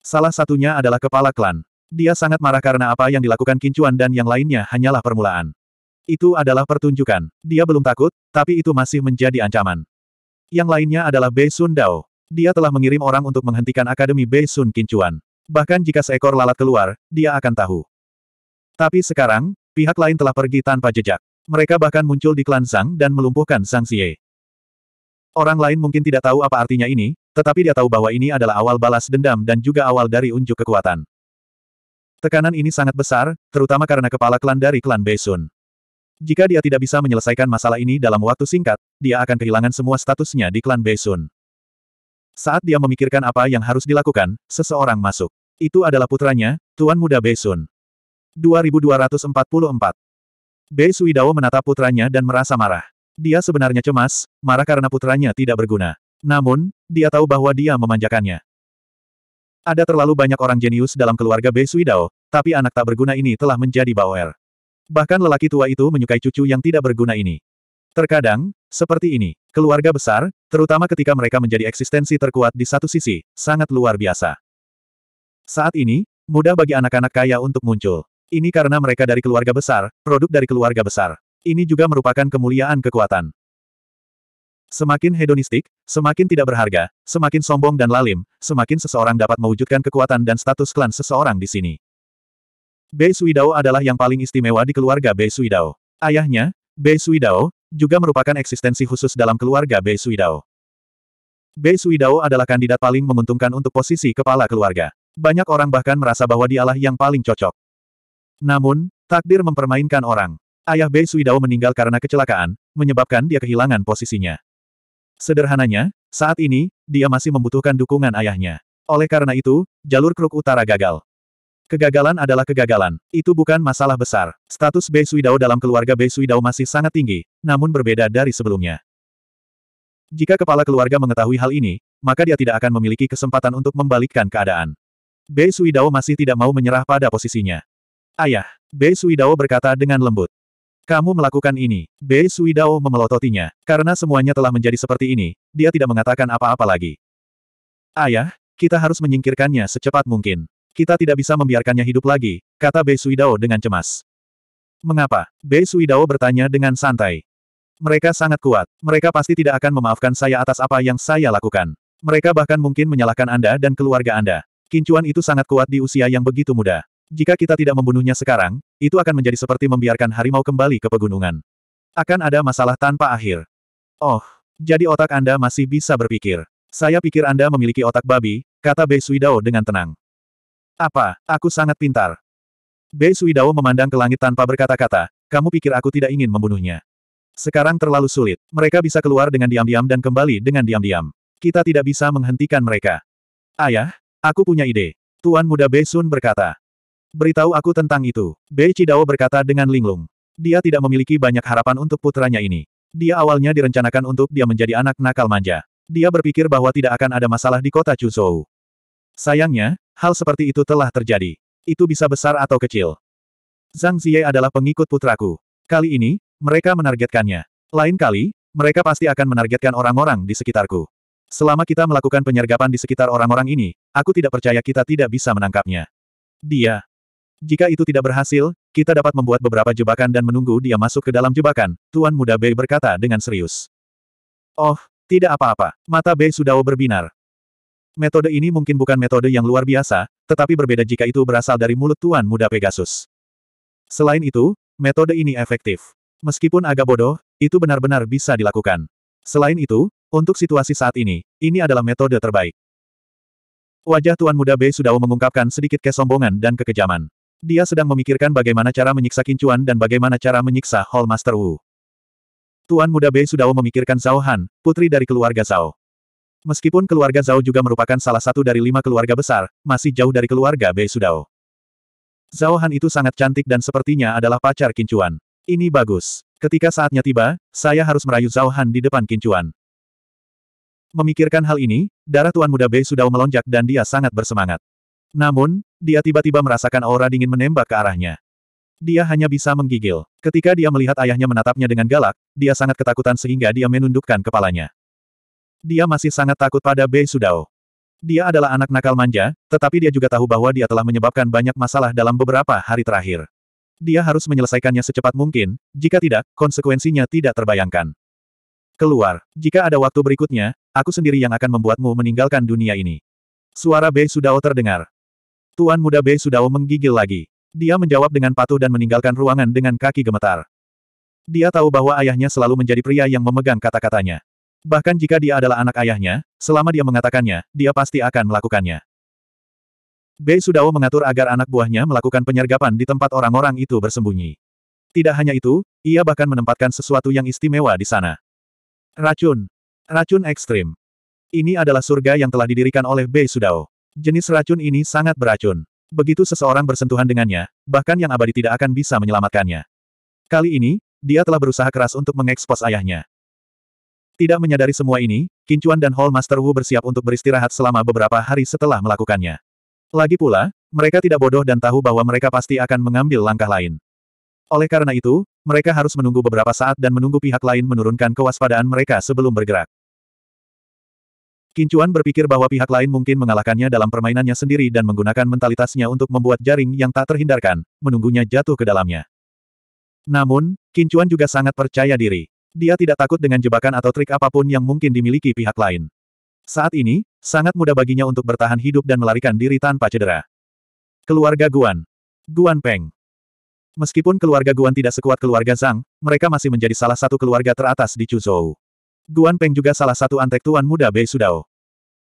Salah satunya adalah kepala klan. Dia sangat marah karena apa yang dilakukan Kincuan dan yang lainnya hanyalah permulaan. Itu adalah pertunjukan. Dia belum takut, tapi itu masih menjadi ancaman. Yang lainnya adalah Bei Dao. Dia telah mengirim orang untuk menghentikan Akademi Bei Sun Kincuan. Bahkan jika seekor lalat keluar, dia akan tahu. Tapi sekarang, pihak lain telah pergi tanpa jejak. Mereka bahkan muncul di klan Sang dan melumpuhkan Sang Xie. Orang lain mungkin tidak tahu apa artinya ini, tetapi dia tahu bahwa ini adalah awal balas dendam dan juga awal dari unjuk kekuatan. Tekanan ini sangat besar, terutama karena kepala klan dari klan Beisun. Jika dia tidak bisa menyelesaikan masalah ini dalam waktu singkat, dia akan kehilangan semua statusnya di klan Beisun. Saat dia memikirkan apa yang harus dilakukan, seseorang masuk. Itu adalah putranya, Tuan Muda Beisun. 2244. Bei Dao menatap putranya dan merasa marah. Dia sebenarnya cemas, marah karena putranya tidak berguna. Namun, dia tahu bahwa dia memanjakannya. Ada terlalu banyak orang jenius dalam keluarga Bei Dao, tapi anak tak berguna ini telah menjadi Bauer. Bahkan lelaki tua itu menyukai cucu yang tidak berguna ini. Terkadang, seperti ini, keluarga besar, terutama ketika mereka menjadi eksistensi terkuat di satu sisi, sangat luar biasa. Saat ini, mudah bagi anak-anak kaya untuk muncul. Ini karena mereka dari keluarga besar, produk dari keluarga besar. Ini juga merupakan kemuliaan kekuatan. Semakin hedonistik, semakin tidak berharga, semakin sombong dan lalim, semakin seseorang dapat mewujudkan kekuatan dan status klan seseorang di sini. Bei Suidao adalah yang paling istimewa di keluarga Bei Suidao. Ayahnya, Bei Suidao, juga merupakan eksistensi khusus dalam keluarga Bei Suidao. Bei Suidao adalah kandidat paling menguntungkan untuk posisi kepala keluarga. Banyak orang bahkan merasa bahwa dialah yang paling cocok. Namun, takdir mempermainkan orang. Ayah Bei Suidao meninggal karena kecelakaan, menyebabkan dia kehilangan posisinya. Sederhananya, saat ini, dia masih membutuhkan dukungan ayahnya. Oleh karena itu, jalur kruk utara gagal. Kegagalan adalah kegagalan, itu bukan masalah besar. Status Bei Suidao dalam keluarga Bei Suidao masih sangat tinggi, namun berbeda dari sebelumnya. Jika kepala keluarga mengetahui hal ini, maka dia tidak akan memiliki kesempatan untuk membalikkan keadaan. Bei Suidao masih tidak mau menyerah pada posisinya. Ayah, Bei Suidao berkata dengan lembut. Kamu melakukan ini, Bei Suidao memelototinya, karena semuanya telah menjadi seperti ini, dia tidak mengatakan apa-apa lagi. Ayah, kita harus menyingkirkannya secepat mungkin. Kita tidak bisa membiarkannya hidup lagi, kata Bei Suidao dengan cemas. Mengapa? Bei Suidao bertanya dengan santai. Mereka sangat kuat. Mereka pasti tidak akan memaafkan saya atas apa yang saya lakukan. Mereka bahkan mungkin menyalahkan Anda dan keluarga Anda. Kincuan itu sangat kuat di usia yang begitu muda. Jika kita tidak membunuhnya sekarang, itu akan menjadi seperti membiarkan harimau kembali ke pegunungan. Akan ada masalah tanpa akhir. Oh, jadi otak Anda masih bisa berpikir. Saya pikir Anda memiliki otak babi, kata Bei Suidao dengan tenang. Apa, aku sangat pintar. Bei Suidao memandang ke langit tanpa berkata-kata, kamu pikir aku tidak ingin membunuhnya. Sekarang terlalu sulit, mereka bisa keluar dengan diam-diam dan kembali dengan diam-diam. Kita tidak bisa menghentikan mereka. Ayah, aku punya ide. Tuan muda Bei Sun berkata. Beritahu aku tentang itu. Bei Cidao berkata dengan linglung. Dia tidak memiliki banyak harapan untuk putranya ini. Dia awalnya direncanakan untuk dia menjadi anak nakal manja. Dia berpikir bahwa tidak akan ada masalah di kota Chuzhou. Sayangnya, hal seperti itu telah terjadi. Itu bisa besar atau kecil. Zhang Ziye adalah pengikut putraku. Kali ini, mereka menargetkannya. Lain kali, mereka pasti akan menargetkan orang-orang di sekitarku. Selama kita melakukan penyergapan di sekitar orang-orang ini, aku tidak percaya kita tidak bisa menangkapnya. Dia, jika itu tidak berhasil, kita dapat membuat beberapa jebakan dan menunggu dia masuk ke dalam jebakan, Tuan Muda Bei berkata dengan serius. Oh, tidak apa-apa, mata Bei Sudao berbinar. Metode ini mungkin bukan metode yang luar biasa, tetapi berbeda jika itu berasal dari mulut Tuan Muda Pegasus. Selain itu, metode ini efektif. Meskipun agak bodoh, itu benar-benar bisa dilakukan. Selain itu, untuk situasi saat ini, ini adalah metode terbaik. Wajah Tuan Muda Bei Sudao mengungkapkan sedikit kesombongan dan kekejaman. Dia sedang memikirkan bagaimana cara menyiksa Kincuan dan bagaimana cara menyiksa Hall Master Wu. Tuan Muda Bei Sudao memikirkan Zhao Han, putri dari keluarga Zhao. Meskipun keluarga Zhao juga merupakan salah satu dari lima keluarga besar, masih jauh dari keluarga Bei Sudao. Zhao Han itu sangat cantik dan sepertinya adalah pacar Kincuan. Ini bagus. Ketika saatnya tiba, saya harus merayu Zhao Han di depan Kincuan. Memikirkan hal ini, darah Tuan Muda Bei Sudao melonjak dan dia sangat bersemangat. Namun, dia tiba-tiba merasakan aura dingin menembak ke arahnya. Dia hanya bisa menggigil. Ketika dia melihat ayahnya menatapnya dengan galak, dia sangat ketakutan sehingga dia menundukkan kepalanya. Dia masih sangat takut pada Bei Sudao. Dia adalah anak nakal manja, tetapi dia juga tahu bahwa dia telah menyebabkan banyak masalah dalam beberapa hari terakhir. Dia harus menyelesaikannya secepat mungkin, jika tidak, konsekuensinya tidak terbayangkan. Keluar, jika ada waktu berikutnya, aku sendiri yang akan membuatmu meninggalkan dunia ini. Suara Bei Sudao terdengar. Tuan muda Bei Sudao menggigil lagi. Dia menjawab dengan patuh dan meninggalkan ruangan dengan kaki gemetar. Dia tahu bahwa ayahnya selalu menjadi pria yang memegang kata-katanya. Bahkan jika dia adalah anak ayahnya, selama dia mengatakannya, dia pasti akan melakukannya. Bei Sudao mengatur agar anak buahnya melakukan penyergapan di tempat orang-orang itu bersembunyi. Tidak hanya itu, ia bahkan menempatkan sesuatu yang istimewa di sana. Racun. Racun ekstrim. Ini adalah surga yang telah didirikan oleh Bei Sudao. Jenis racun ini sangat beracun. Begitu seseorang bersentuhan dengannya, bahkan yang abadi tidak akan bisa menyelamatkannya. Kali ini, dia telah berusaha keras untuk mengekspos ayahnya. Tidak menyadari semua ini, Kincuan dan Hall Master Wu bersiap untuk beristirahat selama beberapa hari setelah melakukannya. Lagi pula, mereka tidak bodoh dan tahu bahwa mereka pasti akan mengambil langkah lain. Oleh karena itu, mereka harus menunggu beberapa saat dan menunggu pihak lain menurunkan kewaspadaan mereka sebelum bergerak. Kincuan berpikir bahwa pihak lain mungkin mengalahkannya dalam permainannya sendiri dan menggunakan mentalitasnya untuk membuat jaring yang tak terhindarkan, menunggunya jatuh ke dalamnya. Namun, Kincuan juga sangat percaya diri. Dia tidak takut dengan jebakan atau trik apapun yang mungkin dimiliki pihak lain. Saat ini, sangat mudah baginya untuk bertahan hidup dan melarikan diri tanpa cedera. Keluarga Guan. Guan Peng. Meskipun keluarga Guan tidak sekuat keluarga Zhang, mereka masih menjadi salah satu keluarga teratas di Chuzhou. Guan Peng juga salah satu antek tuan muda Bei Sudao.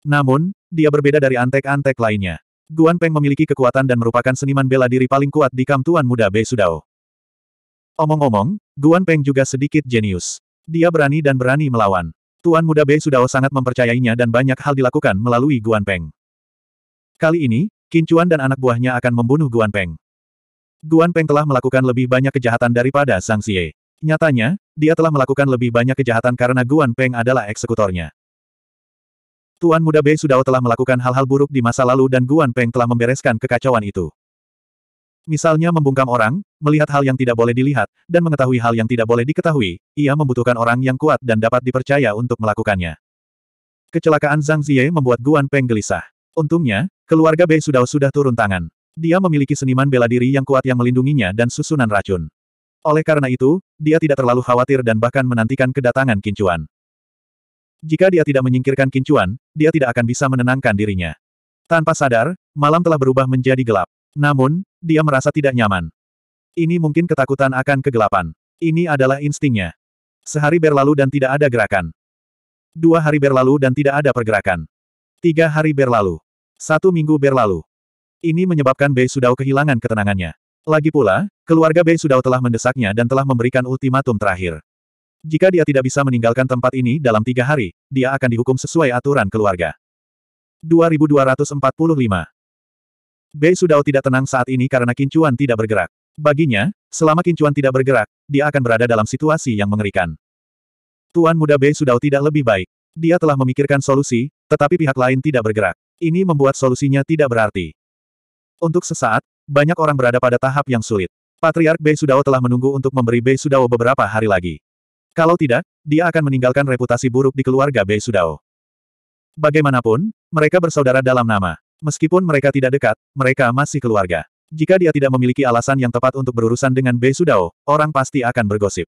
Namun, dia berbeda dari antek-antek lainnya. Guan Peng memiliki kekuatan dan merupakan seniman bela diri paling kuat di kam tuan muda Bei Sudao. Omong-omong, Guan Peng juga sedikit jenius. Dia berani dan berani melawan. Tuan muda Bei Sudao sangat mempercayainya dan banyak hal dilakukan melalui Guan Peng. Kali ini, Kincuan dan anak buahnya akan membunuh Guan Peng. Guan Peng telah melakukan lebih banyak kejahatan daripada Sang Xie. Nyatanya, dia telah melakukan lebih banyak kejahatan karena Guan Peng adalah eksekutornya. Tuan Muda Bei Sudao telah melakukan hal-hal buruk di masa lalu dan Guan Peng telah membereskan kekacauan itu. Misalnya membungkam orang, melihat hal yang tidak boleh dilihat, dan mengetahui hal yang tidak boleh diketahui, ia membutuhkan orang yang kuat dan dapat dipercaya untuk melakukannya. Kecelakaan Zhang Ziye membuat Guan Peng gelisah. Untungnya, keluarga Bei Sudao sudah turun tangan. Dia memiliki seniman bela diri yang kuat yang melindunginya dan susunan racun. Oleh karena itu, dia tidak terlalu khawatir dan bahkan menantikan kedatangan Kincuan. Jika dia tidak menyingkirkan Kincuan, dia tidak akan bisa menenangkan dirinya. Tanpa sadar, malam telah berubah menjadi gelap. Namun, dia merasa tidak nyaman. Ini mungkin ketakutan akan kegelapan. Ini adalah instingnya. Sehari berlalu dan tidak ada gerakan. Dua hari berlalu dan tidak ada pergerakan. Tiga hari berlalu. Satu minggu berlalu. Ini menyebabkan Bei Sudao kehilangan ketenangannya. Lagi pula, keluarga Bei Sudao telah mendesaknya dan telah memberikan ultimatum terakhir. Jika dia tidak bisa meninggalkan tempat ini dalam tiga hari, dia akan dihukum sesuai aturan keluarga. 2245 Bei Sudao tidak tenang saat ini karena Kincuan tidak bergerak. Baginya, selama Kincuan tidak bergerak, dia akan berada dalam situasi yang mengerikan. Tuan muda Bei Sudao tidak lebih baik. Dia telah memikirkan solusi, tetapi pihak lain tidak bergerak. Ini membuat solusinya tidak berarti. Untuk sesaat, banyak orang berada pada tahap yang sulit. Patriark Bei Sudao telah menunggu untuk memberi Bei Sudao beberapa hari lagi. Kalau tidak, dia akan meninggalkan reputasi buruk di keluarga Bei Sudao. Bagaimanapun, mereka bersaudara dalam nama. Meskipun mereka tidak dekat, mereka masih keluarga. Jika dia tidak memiliki alasan yang tepat untuk berurusan dengan Bei Sudao, orang pasti akan bergosip.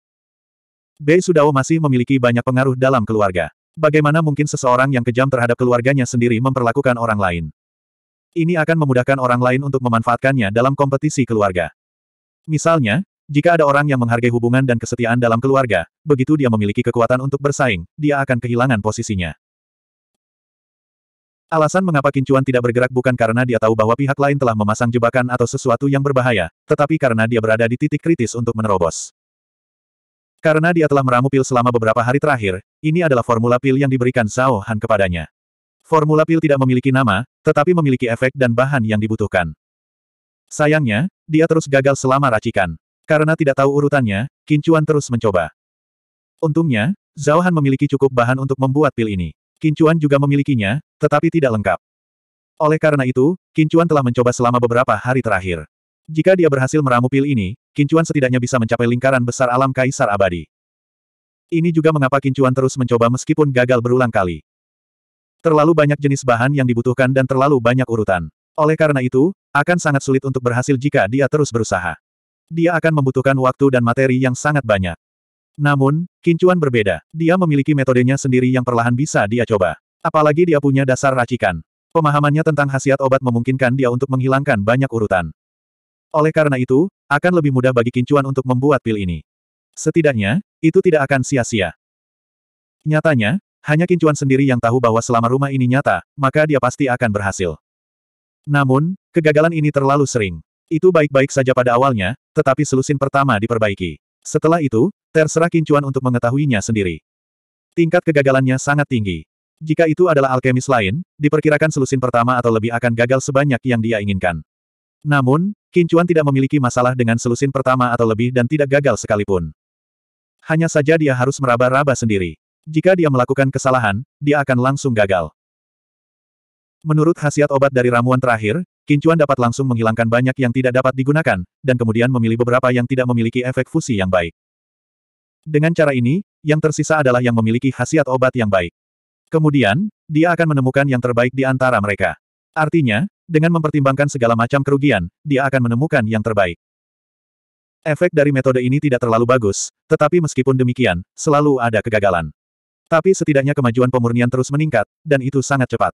Bei Sudao masih memiliki banyak pengaruh dalam keluarga. Bagaimana mungkin seseorang yang kejam terhadap keluarganya sendiri memperlakukan orang lain? Ini akan memudahkan orang lain untuk memanfaatkannya dalam kompetisi keluarga. Misalnya, jika ada orang yang menghargai hubungan dan kesetiaan dalam keluarga, begitu dia memiliki kekuatan untuk bersaing, dia akan kehilangan posisinya. Alasan mengapa Kincuan tidak bergerak bukan karena dia tahu bahwa pihak lain telah memasang jebakan atau sesuatu yang berbahaya, tetapi karena dia berada di titik kritis untuk menerobos. Karena dia telah meramu pil selama beberapa hari terakhir, ini adalah formula pil yang diberikan Zhao Han kepadanya. Formula pil tidak memiliki nama, tetapi memiliki efek dan bahan yang dibutuhkan. Sayangnya, dia terus gagal selama racikan. Karena tidak tahu urutannya, Kincuan terus mencoba. Untungnya, Zhao memiliki cukup bahan untuk membuat pil ini. Kincuan juga memilikinya, tetapi tidak lengkap. Oleh karena itu, Kincuan telah mencoba selama beberapa hari terakhir. Jika dia berhasil meramu pil ini, Kincuan setidaknya bisa mencapai lingkaran besar alam kaisar abadi. Ini juga mengapa Kincuan terus mencoba meskipun gagal berulang kali. Terlalu banyak jenis bahan yang dibutuhkan dan terlalu banyak urutan. Oleh karena itu, akan sangat sulit untuk berhasil jika dia terus berusaha. Dia akan membutuhkan waktu dan materi yang sangat banyak. Namun, Kincuan berbeda. Dia memiliki metodenya sendiri yang perlahan bisa dia coba. Apalagi dia punya dasar racikan. Pemahamannya tentang khasiat obat memungkinkan dia untuk menghilangkan banyak urutan. Oleh karena itu, akan lebih mudah bagi Kincuan untuk membuat pil ini. Setidaknya, itu tidak akan sia-sia. Nyatanya, hanya Kincuan sendiri yang tahu bahwa selama rumah ini nyata, maka dia pasti akan berhasil. Namun, kegagalan ini terlalu sering. Itu baik-baik saja pada awalnya, tetapi selusin pertama diperbaiki. Setelah itu, terserah Kincuan untuk mengetahuinya sendiri. Tingkat kegagalannya sangat tinggi. Jika itu adalah alkemis lain, diperkirakan selusin pertama atau lebih akan gagal sebanyak yang dia inginkan. Namun, Kincuan tidak memiliki masalah dengan selusin pertama atau lebih dan tidak gagal sekalipun. Hanya saja dia harus meraba-raba sendiri. Jika dia melakukan kesalahan, dia akan langsung gagal. Menurut khasiat obat dari ramuan terakhir, kincuan dapat langsung menghilangkan banyak yang tidak dapat digunakan, dan kemudian memilih beberapa yang tidak memiliki efek fusi yang baik. Dengan cara ini, yang tersisa adalah yang memiliki khasiat obat yang baik. Kemudian, dia akan menemukan yang terbaik di antara mereka. Artinya, dengan mempertimbangkan segala macam kerugian, dia akan menemukan yang terbaik. Efek dari metode ini tidak terlalu bagus, tetapi meskipun demikian, selalu ada kegagalan. Tapi setidaknya kemajuan pemurnian terus meningkat, dan itu sangat cepat.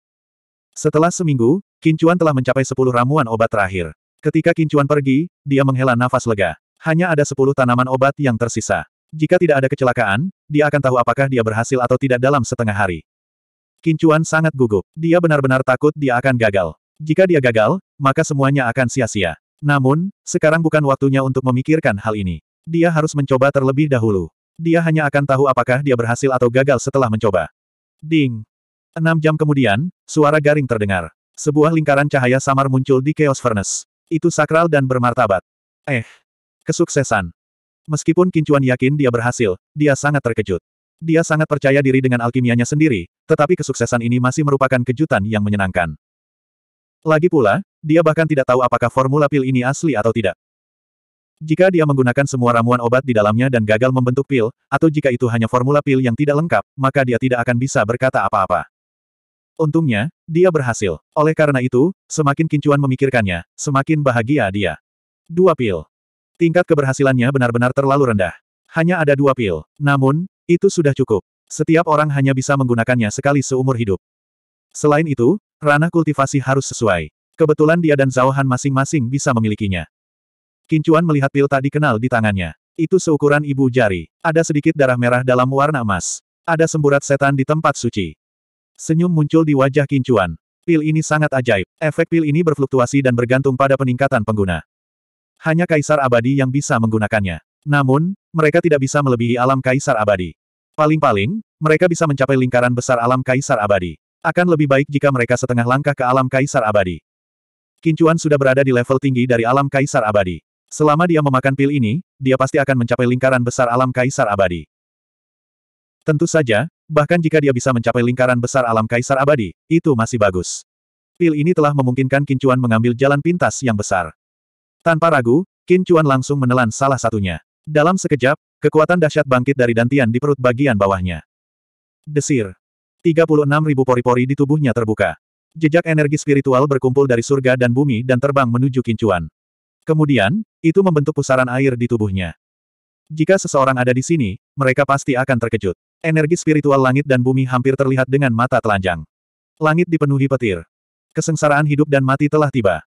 Setelah seminggu, Kincuan telah mencapai sepuluh ramuan obat terakhir. Ketika Kincuan pergi, dia menghela nafas lega. Hanya ada sepuluh tanaman obat yang tersisa. Jika tidak ada kecelakaan, dia akan tahu apakah dia berhasil atau tidak dalam setengah hari. Kincuan sangat gugup. Dia benar-benar takut dia akan gagal. Jika dia gagal, maka semuanya akan sia-sia. Namun, sekarang bukan waktunya untuk memikirkan hal ini. Dia harus mencoba terlebih dahulu. Dia hanya akan tahu apakah dia berhasil atau gagal setelah mencoba. Ding! Enam jam kemudian, suara garing terdengar. Sebuah lingkaran cahaya samar muncul di Chaos Furnace. Itu sakral dan bermartabat. Eh! Kesuksesan! Meskipun Kincuan yakin dia berhasil, dia sangat terkejut. Dia sangat percaya diri dengan alkimianya sendiri, tetapi kesuksesan ini masih merupakan kejutan yang menyenangkan. Lagi pula, dia bahkan tidak tahu apakah formula pil ini asli atau tidak. Jika dia menggunakan semua ramuan obat di dalamnya dan gagal membentuk pil, atau jika itu hanya formula pil yang tidak lengkap, maka dia tidak akan bisa berkata apa-apa. Untungnya, dia berhasil. Oleh karena itu, semakin Kincuan memikirkannya, semakin bahagia dia. Dua pil. Tingkat keberhasilannya benar-benar terlalu rendah. Hanya ada dua pil. Namun, itu sudah cukup. Setiap orang hanya bisa menggunakannya sekali seumur hidup. Selain itu, ranah kultivasi harus sesuai. Kebetulan dia dan Zhao masing-masing bisa memilikinya. Kincuan melihat pil tak dikenal di tangannya. Itu seukuran ibu jari. Ada sedikit darah merah dalam warna emas. Ada semburat setan di tempat suci. Senyum muncul di wajah Kincuan. Pil ini sangat ajaib. Efek pil ini berfluktuasi dan bergantung pada peningkatan pengguna. Hanya kaisar abadi yang bisa menggunakannya. Namun, mereka tidak bisa melebihi alam kaisar abadi. Paling-paling, mereka bisa mencapai lingkaran besar alam kaisar abadi. Akan lebih baik jika mereka setengah langkah ke alam kaisar abadi. Kincuan sudah berada di level tinggi dari alam kaisar abadi. Selama dia memakan pil ini, dia pasti akan mencapai lingkaran besar alam kaisar abadi. Tentu saja, bahkan jika dia bisa mencapai lingkaran besar alam kaisar abadi, itu masih bagus. Pil ini telah memungkinkan Kincuan mengambil jalan pintas yang besar. Tanpa ragu, Kincuan langsung menelan salah satunya. Dalam sekejap, kekuatan dahsyat bangkit dari dantian di perut bagian bawahnya. Desir. ribu pori-pori di tubuhnya terbuka. Jejak energi spiritual berkumpul dari surga dan bumi dan terbang menuju Kincuan. Kemudian, itu membentuk pusaran air di tubuhnya. Jika seseorang ada di sini, mereka pasti akan terkejut. Energi spiritual langit dan bumi hampir terlihat dengan mata telanjang. Langit dipenuhi petir. Kesengsaraan hidup dan mati telah tiba.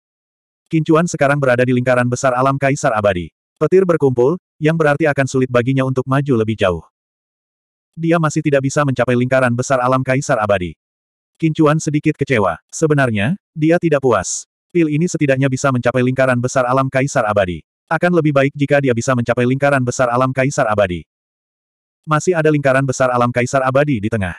Kincuan sekarang berada di lingkaran besar alam kaisar abadi. Petir berkumpul, yang berarti akan sulit baginya untuk maju lebih jauh. Dia masih tidak bisa mencapai lingkaran besar alam kaisar abadi. Kincuan sedikit kecewa. Sebenarnya, dia tidak puas. Pil ini setidaknya bisa mencapai lingkaran besar alam kaisar abadi. Akan lebih baik jika dia bisa mencapai lingkaran besar alam kaisar abadi. Masih ada lingkaran besar alam kaisar abadi di tengah.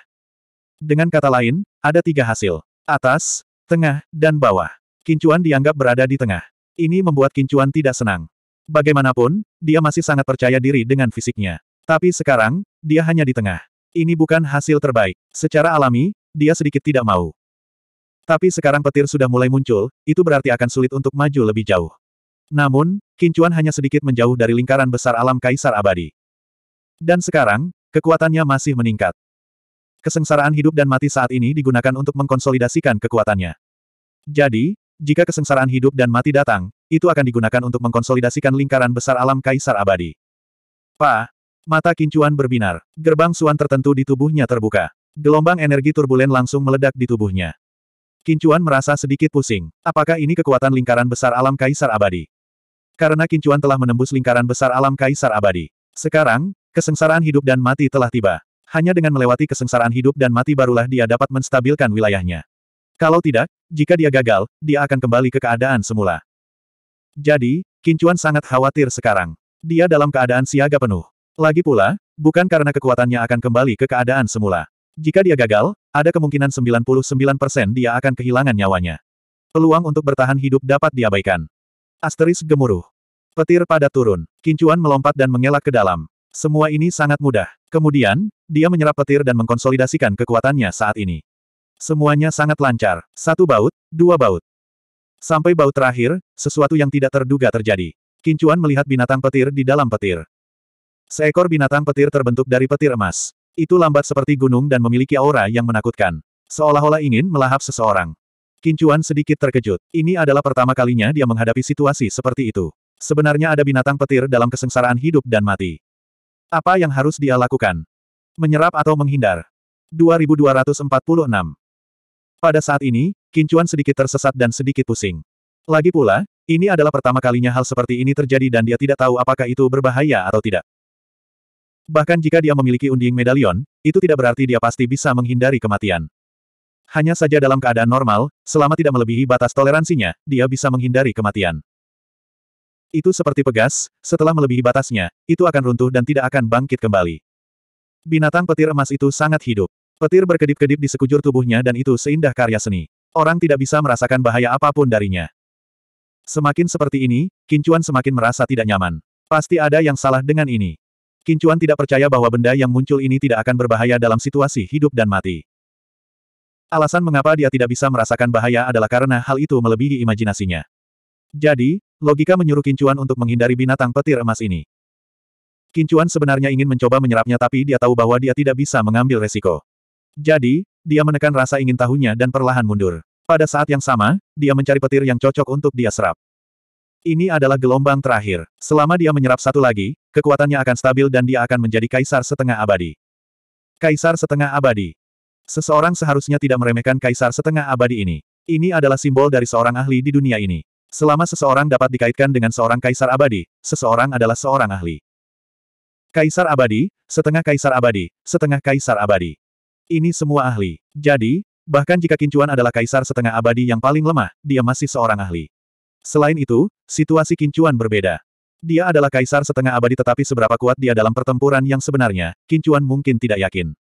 Dengan kata lain, ada tiga hasil. Atas, tengah, dan bawah. Kincuan dianggap berada di tengah. Ini membuat Kincuan tidak senang. Bagaimanapun, dia masih sangat percaya diri dengan fisiknya. Tapi sekarang, dia hanya di tengah. Ini bukan hasil terbaik. Secara alami, dia sedikit tidak mau. Tapi sekarang petir sudah mulai muncul, itu berarti akan sulit untuk maju lebih jauh. Namun, Kincuan hanya sedikit menjauh dari lingkaran besar alam Kaisar Abadi. Dan sekarang, kekuatannya masih meningkat. Kesengsaraan hidup dan mati saat ini digunakan untuk mengkonsolidasikan kekuatannya. Jadi, jika kesengsaraan hidup dan mati datang, itu akan digunakan untuk mengkonsolidasikan lingkaran besar alam Kaisar Abadi. Pa, mata kincuan berbinar. Gerbang suan tertentu di tubuhnya terbuka. Gelombang energi turbulen langsung meledak di tubuhnya. Kincuan merasa sedikit pusing. Apakah ini kekuatan lingkaran besar alam kaisar abadi? Karena Kincuan telah menembus lingkaran besar alam kaisar abadi. Sekarang, kesengsaraan hidup dan mati telah tiba. Hanya dengan melewati kesengsaraan hidup dan mati barulah dia dapat menstabilkan wilayahnya. Kalau tidak, jika dia gagal, dia akan kembali ke keadaan semula. Jadi, Kincuan sangat khawatir sekarang. Dia dalam keadaan siaga penuh. Lagi pula, bukan karena kekuatannya akan kembali ke keadaan semula. Jika dia gagal, ada kemungkinan 99% dia akan kehilangan nyawanya. Peluang untuk bertahan hidup dapat diabaikan. Asteris gemuruh. Petir pada turun. Kincuan melompat dan mengelak ke dalam. Semua ini sangat mudah. Kemudian, dia menyerap petir dan mengkonsolidasikan kekuatannya saat ini. Semuanya sangat lancar. Satu baut, dua baut. Sampai baut terakhir, sesuatu yang tidak terduga terjadi. Kincuan melihat binatang petir di dalam petir. Seekor binatang petir terbentuk dari petir emas. Itu lambat seperti gunung dan memiliki aura yang menakutkan. Seolah-olah ingin melahap seseorang. Kincuan sedikit terkejut. Ini adalah pertama kalinya dia menghadapi situasi seperti itu. Sebenarnya ada binatang petir dalam kesengsaraan hidup dan mati. Apa yang harus dia lakukan? Menyerap atau menghindar? 2246 Pada saat ini, Kincuan sedikit tersesat dan sedikit pusing. Lagi pula, ini adalah pertama kalinya hal seperti ini terjadi dan dia tidak tahu apakah itu berbahaya atau tidak. Bahkan jika dia memiliki unding medalion, itu tidak berarti dia pasti bisa menghindari kematian. Hanya saja dalam keadaan normal, selama tidak melebihi batas toleransinya, dia bisa menghindari kematian. Itu seperti pegas, setelah melebihi batasnya, itu akan runtuh dan tidak akan bangkit kembali. Binatang petir emas itu sangat hidup. Petir berkedip-kedip di sekujur tubuhnya dan itu seindah karya seni. Orang tidak bisa merasakan bahaya apapun darinya. Semakin seperti ini, Kincuan semakin merasa tidak nyaman. Pasti ada yang salah dengan ini. Kincuan tidak percaya bahwa benda yang muncul ini tidak akan berbahaya dalam situasi hidup dan mati. Alasan mengapa dia tidak bisa merasakan bahaya adalah karena hal itu melebihi imajinasinya. Jadi, logika menyuruh Kincuan untuk menghindari binatang petir emas ini. Kincuan sebenarnya ingin mencoba menyerapnya tapi dia tahu bahwa dia tidak bisa mengambil resiko. Jadi, dia menekan rasa ingin tahunya dan perlahan mundur. Pada saat yang sama, dia mencari petir yang cocok untuk dia serap. Ini adalah gelombang terakhir. Selama dia menyerap satu lagi, kekuatannya akan stabil dan dia akan menjadi kaisar setengah abadi. Kaisar setengah abadi. Seseorang seharusnya tidak meremehkan kaisar setengah abadi ini. Ini adalah simbol dari seorang ahli di dunia ini. Selama seseorang dapat dikaitkan dengan seorang kaisar abadi, seseorang adalah seorang ahli. Kaisar abadi, setengah kaisar abadi, setengah kaisar abadi. Ini semua ahli. Jadi, bahkan jika Kincuan adalah kaisar setengah abadi yang paling lemah, dia masih seorang ahli. Selain itu, situasi Kincuan berbeda. Dia adalah kaisar setengah abadi tetapi seberapa kuat dia dalam pertempuran yang sebenarnya, Kincuan mungkin tidak yakin.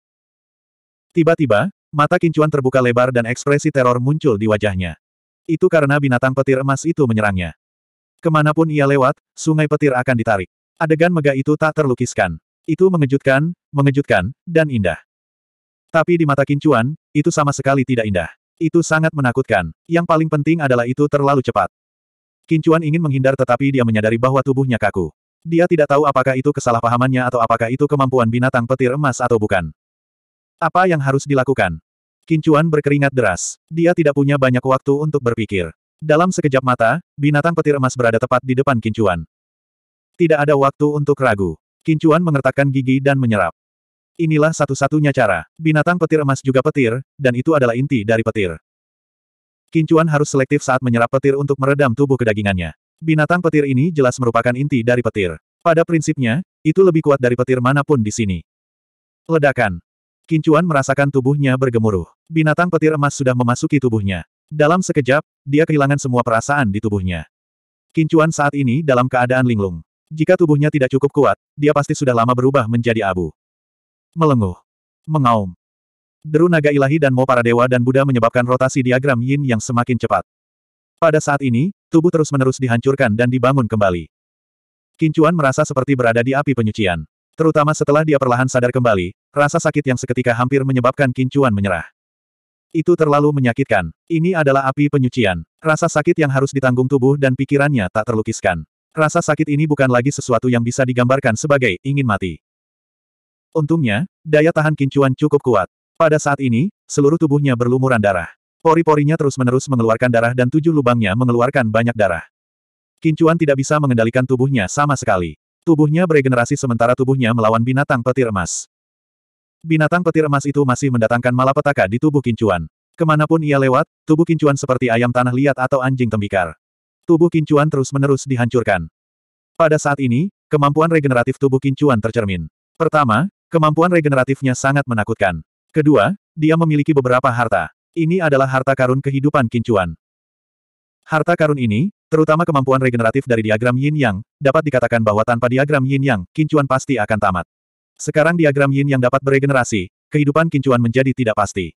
Tiba-tiba, mata Kincuan terbuka lebar dan ekspresi teror muncul di wajahnya. Itu karena binatang petir emas itu menyerangnya. Kemanapun ia lewat, sungai petir akan ditarik. Adegan megah itu tak terlukiskan. Itu mengejutkan, mengejutkan, dan indah. Tapi di mata Kincuan, itu sama sekali tidak indah. Itu sangat menakutkan. Yang paling penting adalah itu terlalu cepat. Kincuan ingin menghindar tetapi dia menyadari bahwa tubuhnya kaku. Dia tidak tahu apakah itu kesalahpahamannya atau apakah itu kemampuan binatang petir emas atau bukan. Apa yang harus dilakukan? Kincuan berkeringat deras. Dia tidak punya banyak waktu untuk berpikir. Dalam sekejap mata, binatang petir emas berada tepat di depan Kincuan. Tidak ada waktu untuk ragu. Kincuan mengertakkan gigi dan menyerap. Inilah satu-satunya cara. Binatang petir emas juga petir, dan itu adalah inti dari petir. Kincuan harus selektif saat menyerap petir untuk meredam tubuh kedagingannya. Binatang petir ini jelas merupakan inti dari petir. Pada prinsipnya, itu lebih kuat dari petir manapun di sini. Ledakan. Kincuan merasakan tubuhnya bergemuruh. Binatang petir emas sudah memasuki tubuhnya. Dalam sekejap, dia kehilangan semua perasaan di tubuhnya. Kincuan saat ini dalam keadaan linglung. Jika tubuhnya tidak cukup kuat, dia pasti sudah lama berubah menjadi abu. Melenguh. Mengaum. Deru naga ilahi dan Mo para dewa dan Buddha menyebabkan rotasi diagram yin yang semakin cepat. Pada saat ini, tubuh terus-menerus dihancurkan dan dibangun kembali. Kincuan merasa seperti berada di api penyucian. Terutama setelah dia perlahan sadar kembali, rasa sakit yang seketika hampir menyebabkan Kincuan menyerah. Itu terlalu menyakitkan. Ini adalah api penyucian. Rasa sakit yang harus ditanggung tubuh dan pikirannya tak terlukiskan. Rasa sakit ini bukan lagi sesuatu yang bisa digambarkan sebagai ingin mati. Untungnya, daya tahan Kincuan cukup kuat. Pada saat ini, seluruh tubuhnya berlumuran darah. Pori-porinya terus-menerus mengeluarkan darah dan tujuh lubangnya mengeluarkan banyak darah. Kincuan tidak bisa mengendalikan tubuhnya sama sekali. Tubuhnya beregenerasi sementara tubuhnya melawan binatang petir emas. Binatang petir emas itu masih mendatangkan malapetaka di tubuh Kincuan. Kemanapun ia lewat, tubuh Kincuan seperti ayam tanah liat atau anjing tembikar. Tubuh Kincuan terus-menerus dihancurkan. Pada saat ini, kemampuan regeneratif tubuh Kincuan tercermin. Pertama, kemampuan regeneratifnya sangat menakutkan. Kedua, dia memiliki beberapa harta. Ini adalah harta karun kehidupan kincuan. Harta karun ini, terutama kemampuan regeneratif dari diagram yin yang, dapat dikatakan bahwa tanpa diagram yin yang, kincuan pasti akan tamat. Sekarang diagram yin yang dapat beregenerasi, kehidupan kincuan menjadi tidak pasti.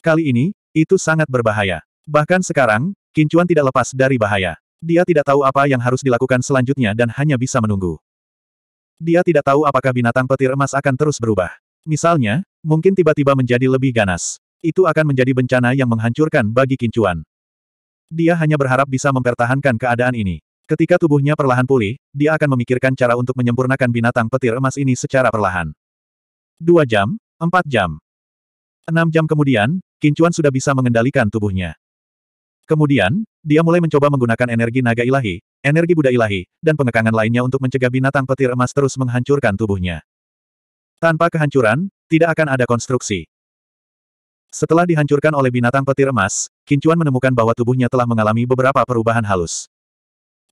Kali ini, itu sangat berbahaya. Bahkan sekarang, kincuan tidak lepas dari bahaya. Dia tidak tahu apa yang harus dilakukan selanjutnya dan hanya bisa menunggu. Dia tidak tahu apakah binatang petir emas akan terus berubah. Misalnya, Mungkin tiba-tiba menjadi lebih ganas. Itu akan menjadi bencana yang menghancurkan bagi Kincuan. Dia hanya berharap bisa mempertahankan keadaan ini. Ketika tubuhnya perlahan pulih, dia akan memikirkan cara untuk menyempurnakan binatang petir emas ini secara perlahan. Dua jam, empat jam. Enam jam kemudian, Kincuan sudah bisa mengendalikan tubuhnya. Kemudian, dia mulai mencoba menggunakan energi naga ilahi, energi Buddha ilahi, dan pengekangan lainnya untuk mencegah binatang petir emas terus menghancurkan tubuhnya. Tanpa kehancuran, tidak akan ada konstruksi. Setelah dihancurkan oleh binatang petir emas, Kincuan menemukan bahwa tubuhnya telah mengalami beberapa perubahan halus.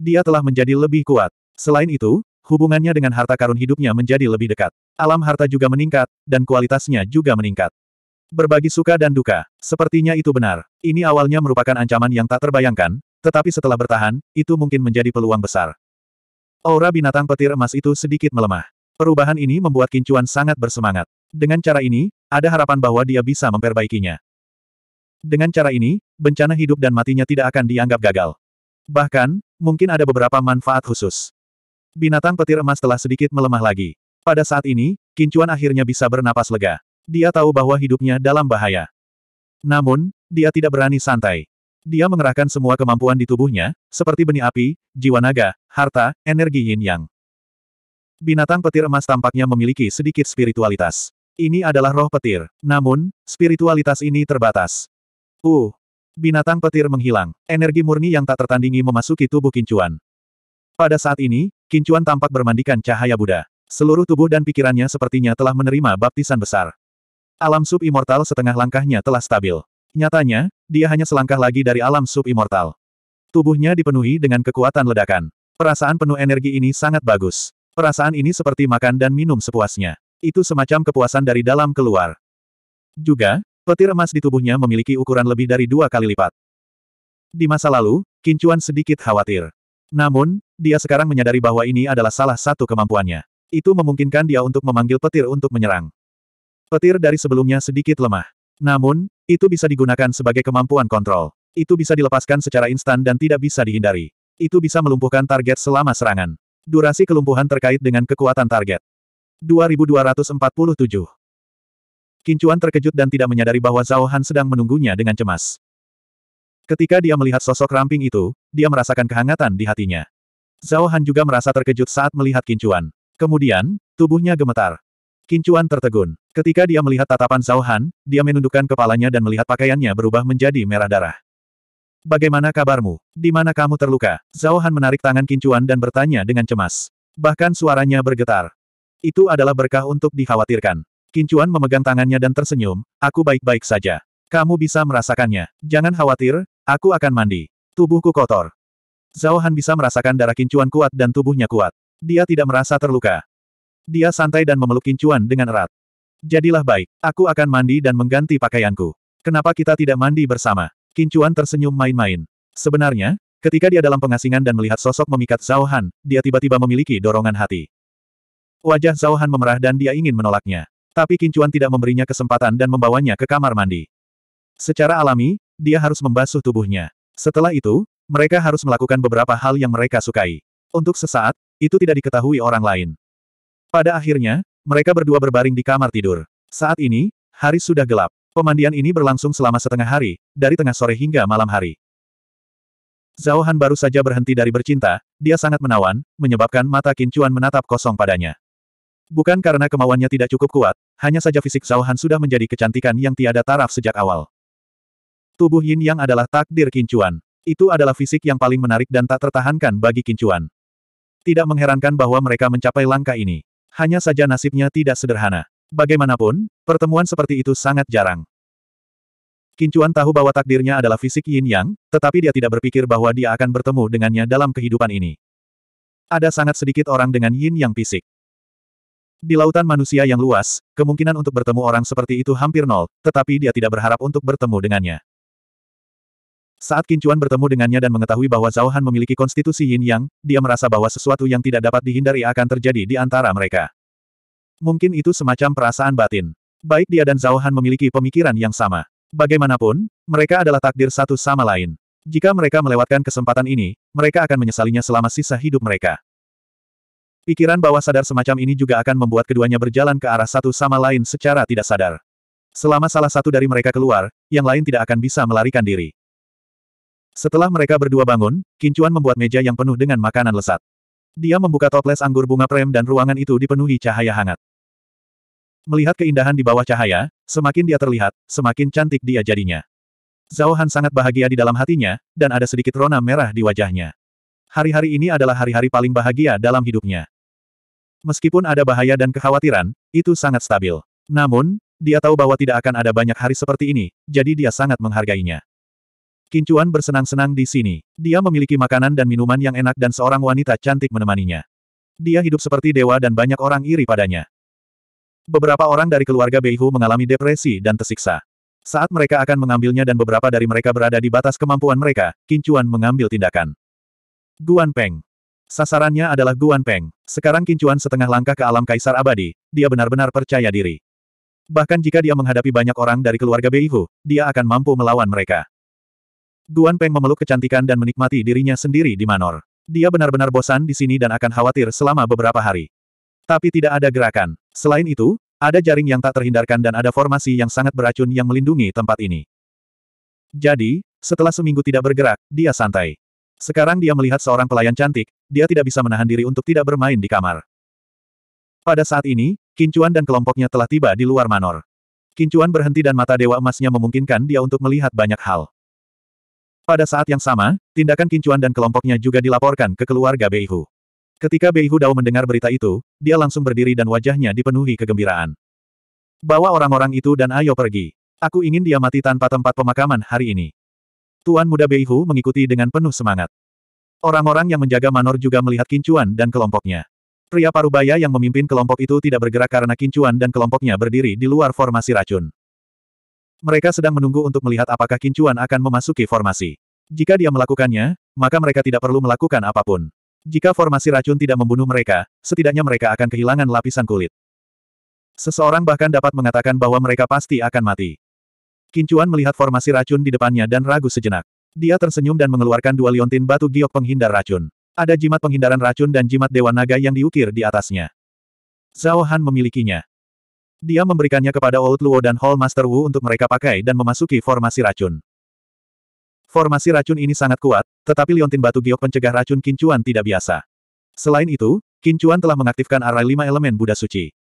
Dia telah menjadi lebih kuat. Selain itu, hubungannya dengan harta karun hidupnya menjadi lebih dekat. Alam harta juga meningkat, dan kualitasnya juga meningkat. Berbagi suka dan duka, sepertinya itu benar. Ini awalnya merupakan ancaman yang tak terbayangkan, tetapi setelah bertahan, itu mungkin menjadi peluang besar. Aura binatang petir emas itu sedikit melemah. Perubahan ini membuat Kincuan sangat bersemangat. Dengan cara ini, ada harapan bahwa dia bisa memperbaikinya. Dengan cara ini, bencana hidup dan matinya tidak akan dianggap gagal. Bahkan, mungkin ada beberapa manfaat khusus. Binatang petir emas telah sedikit melemah lagi. Pada saat ini, Kincuan akhirnya bisa bernapas lega. Dia tahu bahwa hidupnya dalam bahaya. Namun, dia tidak berani santai. Dia mengerahkan semua kemampuan di tubuhnya, seperti benih api, jiwa naga, harta, energi yin yang. Binatang petir emas tampaknya memiliki sedikit spiritualitas. Ini adalah roh petir. Namun, spiritualitas ini terbatas. Uh, binatang petir menghilang. Energi murni yang tak tertandingi memasuki tubuh Kincuan. Pada saat ini, Kincuan tampak bermandikan cahaya Buddha. Seluruh tubuh dan pikirannya sepertinya telah menerima baptisan besar. Alam sub immortal setengah langkahnya telah stabil. Nyatanya, dia hanya selangkah lagi dari alam sub immortal. Tubuhnya dipenuhi dengan kekuatan ledakan. Perasaan penuh energi ini sangat bagus. Perasaan ini seperti makan dan minum sepuasnya. Itu semacam kepuasan dari dalam keluar. Juga, petir emas di tubuhnya memiliki ukuran lebih dari dua kali lipat. Di masa lalu, Kincuan sedikit khawatir. Namun, dia sekarang menyadari bahwa ini adalah salah satu kemampuannya. Itu memungkinkan dia untuk memanggil petir untuk menyerang. Petir dari sebelumnya sedikit lemah. Namun, itu bisa digunakan sebagai kemampuan kontrol. Itu bisa dilepaskan secara instan dan tidak bisa dihindari. Itu bisa melumpuhkan target selama serangan. Durasi kelumpuhan terkait dengan kekuatan target. 2247. Kincuan terkejut dan tidak menyadari bahwa Zhao Han sedang menunggunya dengan cemas. Ketika dia melihat sosok ramping itu, dia merasakan kehangatan di hatinya. Zhao Han juga merasa terkejut saat melihat Kincuan. Kemudian, tubuhnya gemetar. Kincuan tertegun. Ketika dia melihat tatapan Zhao Han, dia menundukkan kepalanya dan melihat pakaiannya berubah menjadi merah darah. Bagaimana kabarmu? Di mana kamu terluka? Zhao Han menarik tangan Kincuan dan bertanya dengan cemas. Bahkan suaranya bergetar. Itu adalah berkah untuk dikhawatirkan. Kincuan memegang tangannya dan tersenyum, aku baik-baik saja. Kamu bisa merasakannya. Jangan khawatir, aku akan mandi. Tubuhku kotor. Zhao Han bisa merasakan darah Kincuan kuat dan tubuhnya kuat. Dia tidak merasa terluka. Dia santai dan memeluk Kincuan dengan erat. Jadilah baik, aku akan mandi dan mengganti pakaianku. Kenapa kita tidak mandi bersama? Kincuan tersenyum main-main. Sebenarnya, ketika dia dalam pengasingan dan melihat sosok memikat Zhao Han, dia tiba-tiba memiliki dorongan hati. Wajah Zhao Han memerah dan dia ingin menolaknya. Tapi Kincuan tidak memberinya kesempatan dan membawanya ke kamar mandi. Secara alami, dia harus membasuh tubuhnya. Setelah itu, mereka harus melakukan beberapa hal yang mereka sukai. Untuk sesaat, itu tidak diketahui orang lain. Pada akhirnya, mereka berdua berbaring di kamar tidur. Saat ini, hari sudah gelap. Pemandian ini berlangsung selama setengah hari, dari tengah sore hingga malam hari. Zhao Han baru saja berhenti dari bercinta, dia sangat menawan, menyebabkan mata Kincuan menatap kosong padanya. Bukan karena kemauannya tidak cukup kuat, hanya saja fisik Zhao Han sudah menjadi kecantikan yang tiada taraf sejak awal. Tubuh Yin Yang adalah takdir Kincuan. Itu adalah fisik yang paling menarik dan tak tertahankan bagi Kincuan. Tidak mengherankan bahwa mereka mencapai langkah ini. Hanya saja nasibnya tidak sederhana. Bagaimanapun, pertemuan seperti itu sangat jarang. Kincuan tahu bahwa takdirnya adalah fisik yin yang, tetapi dia tidak berpikir bahwa dia akan bertemu dengannya dalam kehidupan ini. Ada sangat sedikit orang dengan yin yang fisik. Di lautan manusia yang luas, kemungkinan untuk bertemu orang seperti itu hampir nol, tetapi dia tidak berharap untuk bertemu dengannya. Saat Kincuan bertemu dengannya dan mengetahui bahwa Zhao Han memiliki konstitusi yin yang, dia merasa bahwa sesuatu yang tidak dapat dihindari akan terjadi di antara mereka. Mungkin itu semacam perasaan batin. Baik dia dan Zhao Han memiliki pemikiran yang sama. Bagaimanapun, mereka adalah takdir satu sama lain. Jika mereka melewatkan kesempatan ini, mereka akan menyesalinya selama sisa hidup mereka. Pikiran bawah sadar semacam ini juga akan membuat keduanya berjalan ke arah satu sama lain secara tidak sadar. Selama salah satu dari mereka keluar, yang lain tidak akan bisa melarikan diri. Setelah mereka berdua bangun, Kincuan membuat meja yang penuh dengan makanan lesat. Dia membuka toples anggur bunga prem dan ruangan itu dipenuhi cahaya hangat. Melihat keindahan di bawah cahaya, semakin dia terlihat, semakin cantik dia jadinya. Zhao Han sangat bahagia di dalam hatinya, dan ada sedikit rona merah di wajahnya. Hari-hari ini adalah hari-hari paling bahagia dalam hidupnya. Meskipun ada bahaya dan kekhawatiran, itu sangat stabil. Namun, dia tahu bahwa tidak akan ada banyak hari seperti ini, jadi dia sangat menghargainya. Kincuan bersenang-senang di sini. Dia memiliki makanan dan minuman yang enak dan seorang wanita cantik menemaninya. Dia hidup seperti dewa dan banyak orang iri padanya. Beberapa orang dari keluarga Beihu mengalami depresi dan tersiksa. Saat mereka akan mengambilnya dan beberapa dari mereka berada di batas kemampuan mereka, Kincuan mengambil tindakan. Guan Peng. Sasarannya adalah Guan Peng. Sekarang Kincuan setengah langkah ke alam kaisar abadi, dia benar-benar percaya diri. Bahkan jika dia menghadapi banyak orang dari keluarga Beihu, dia akan mampu melawan mereka. Guan Peng memeluk kecantikan dan menikmati dirinya sendiri di Manor. Dia benar-benar bosan di sini dan akan khawatir selama beberapa hari. Tapi tidak ada gerakan. Selain itu, ada jaring yang tak terhindarkan dan ada formasi yang sangat beracun yang melindungi tempat ini. Jadi, setelah seminggu tidak bergerak, dia santai. Sekarang dia melihat seorang pelayan cantik, dia tidak bisa menahan diri untuk tidak bermain di kamar. Pada saat ini, Kincuan dan kelompoknya telah tiba di luar Manor. Kincuan berhenti dan mata dewa emasnya memungkinkan dia untuk melihat banyak hal. Pada saat yang sama, tindakan Kincuan dan kelompoknya juga dilaporkan ke keluarga Beihu. Ketika Bei Dao mendengar berita itu, dia langsung berdiri dan wajahnya dipenuhi kegembiraan. Bawa orang-orang itu dan ayo pergi. Aku ingin dia mati tanpa tempat pemakaman hari ini. Tuan muda Beihu mengikuti dengan penuh semangat. Orang-orang yang menjaga Manor juga melihat Kincuan dan kelompoknya. Pria parubaya yang memimpin kelompok itu tidak bergerak karena Kincuan dan kelompoknya berdiri di luar formasi racun. Mereka sedang menunggu untuk melihat apakah Kincuan akan memasuki formasi. Jika dia melakukannya, maka mereka tidak perlu melakukan apapun. Jika formasi racun tidak membunuh mereka, setidaknya mereka akan kehilangan lapisan kulit. Seseorang bahkan dapat mengatakan bahwa mereka pasti akan mati. Kincuan melihat formasi racun di depannya dan ragu sejenak. Dia tersenyum dan mengeluarkan dua liontin batu giok penghindar racun. Ada jimat penghindaran racun dan jimat Dewa Naga yang diukir di atasnya. Zhao Han memilikinya. Dia memberikannya kepada Old Luo dan Hall Master Wu untuk mereka pakai dan memasuki formasi racun. Formasi racun ini sangat kuat, tetapi liontin batu giok pencegah racun kincuan tidak biasa. Selain itu, kincuan telah mengaktifkan arai lima elemen Buddha suci.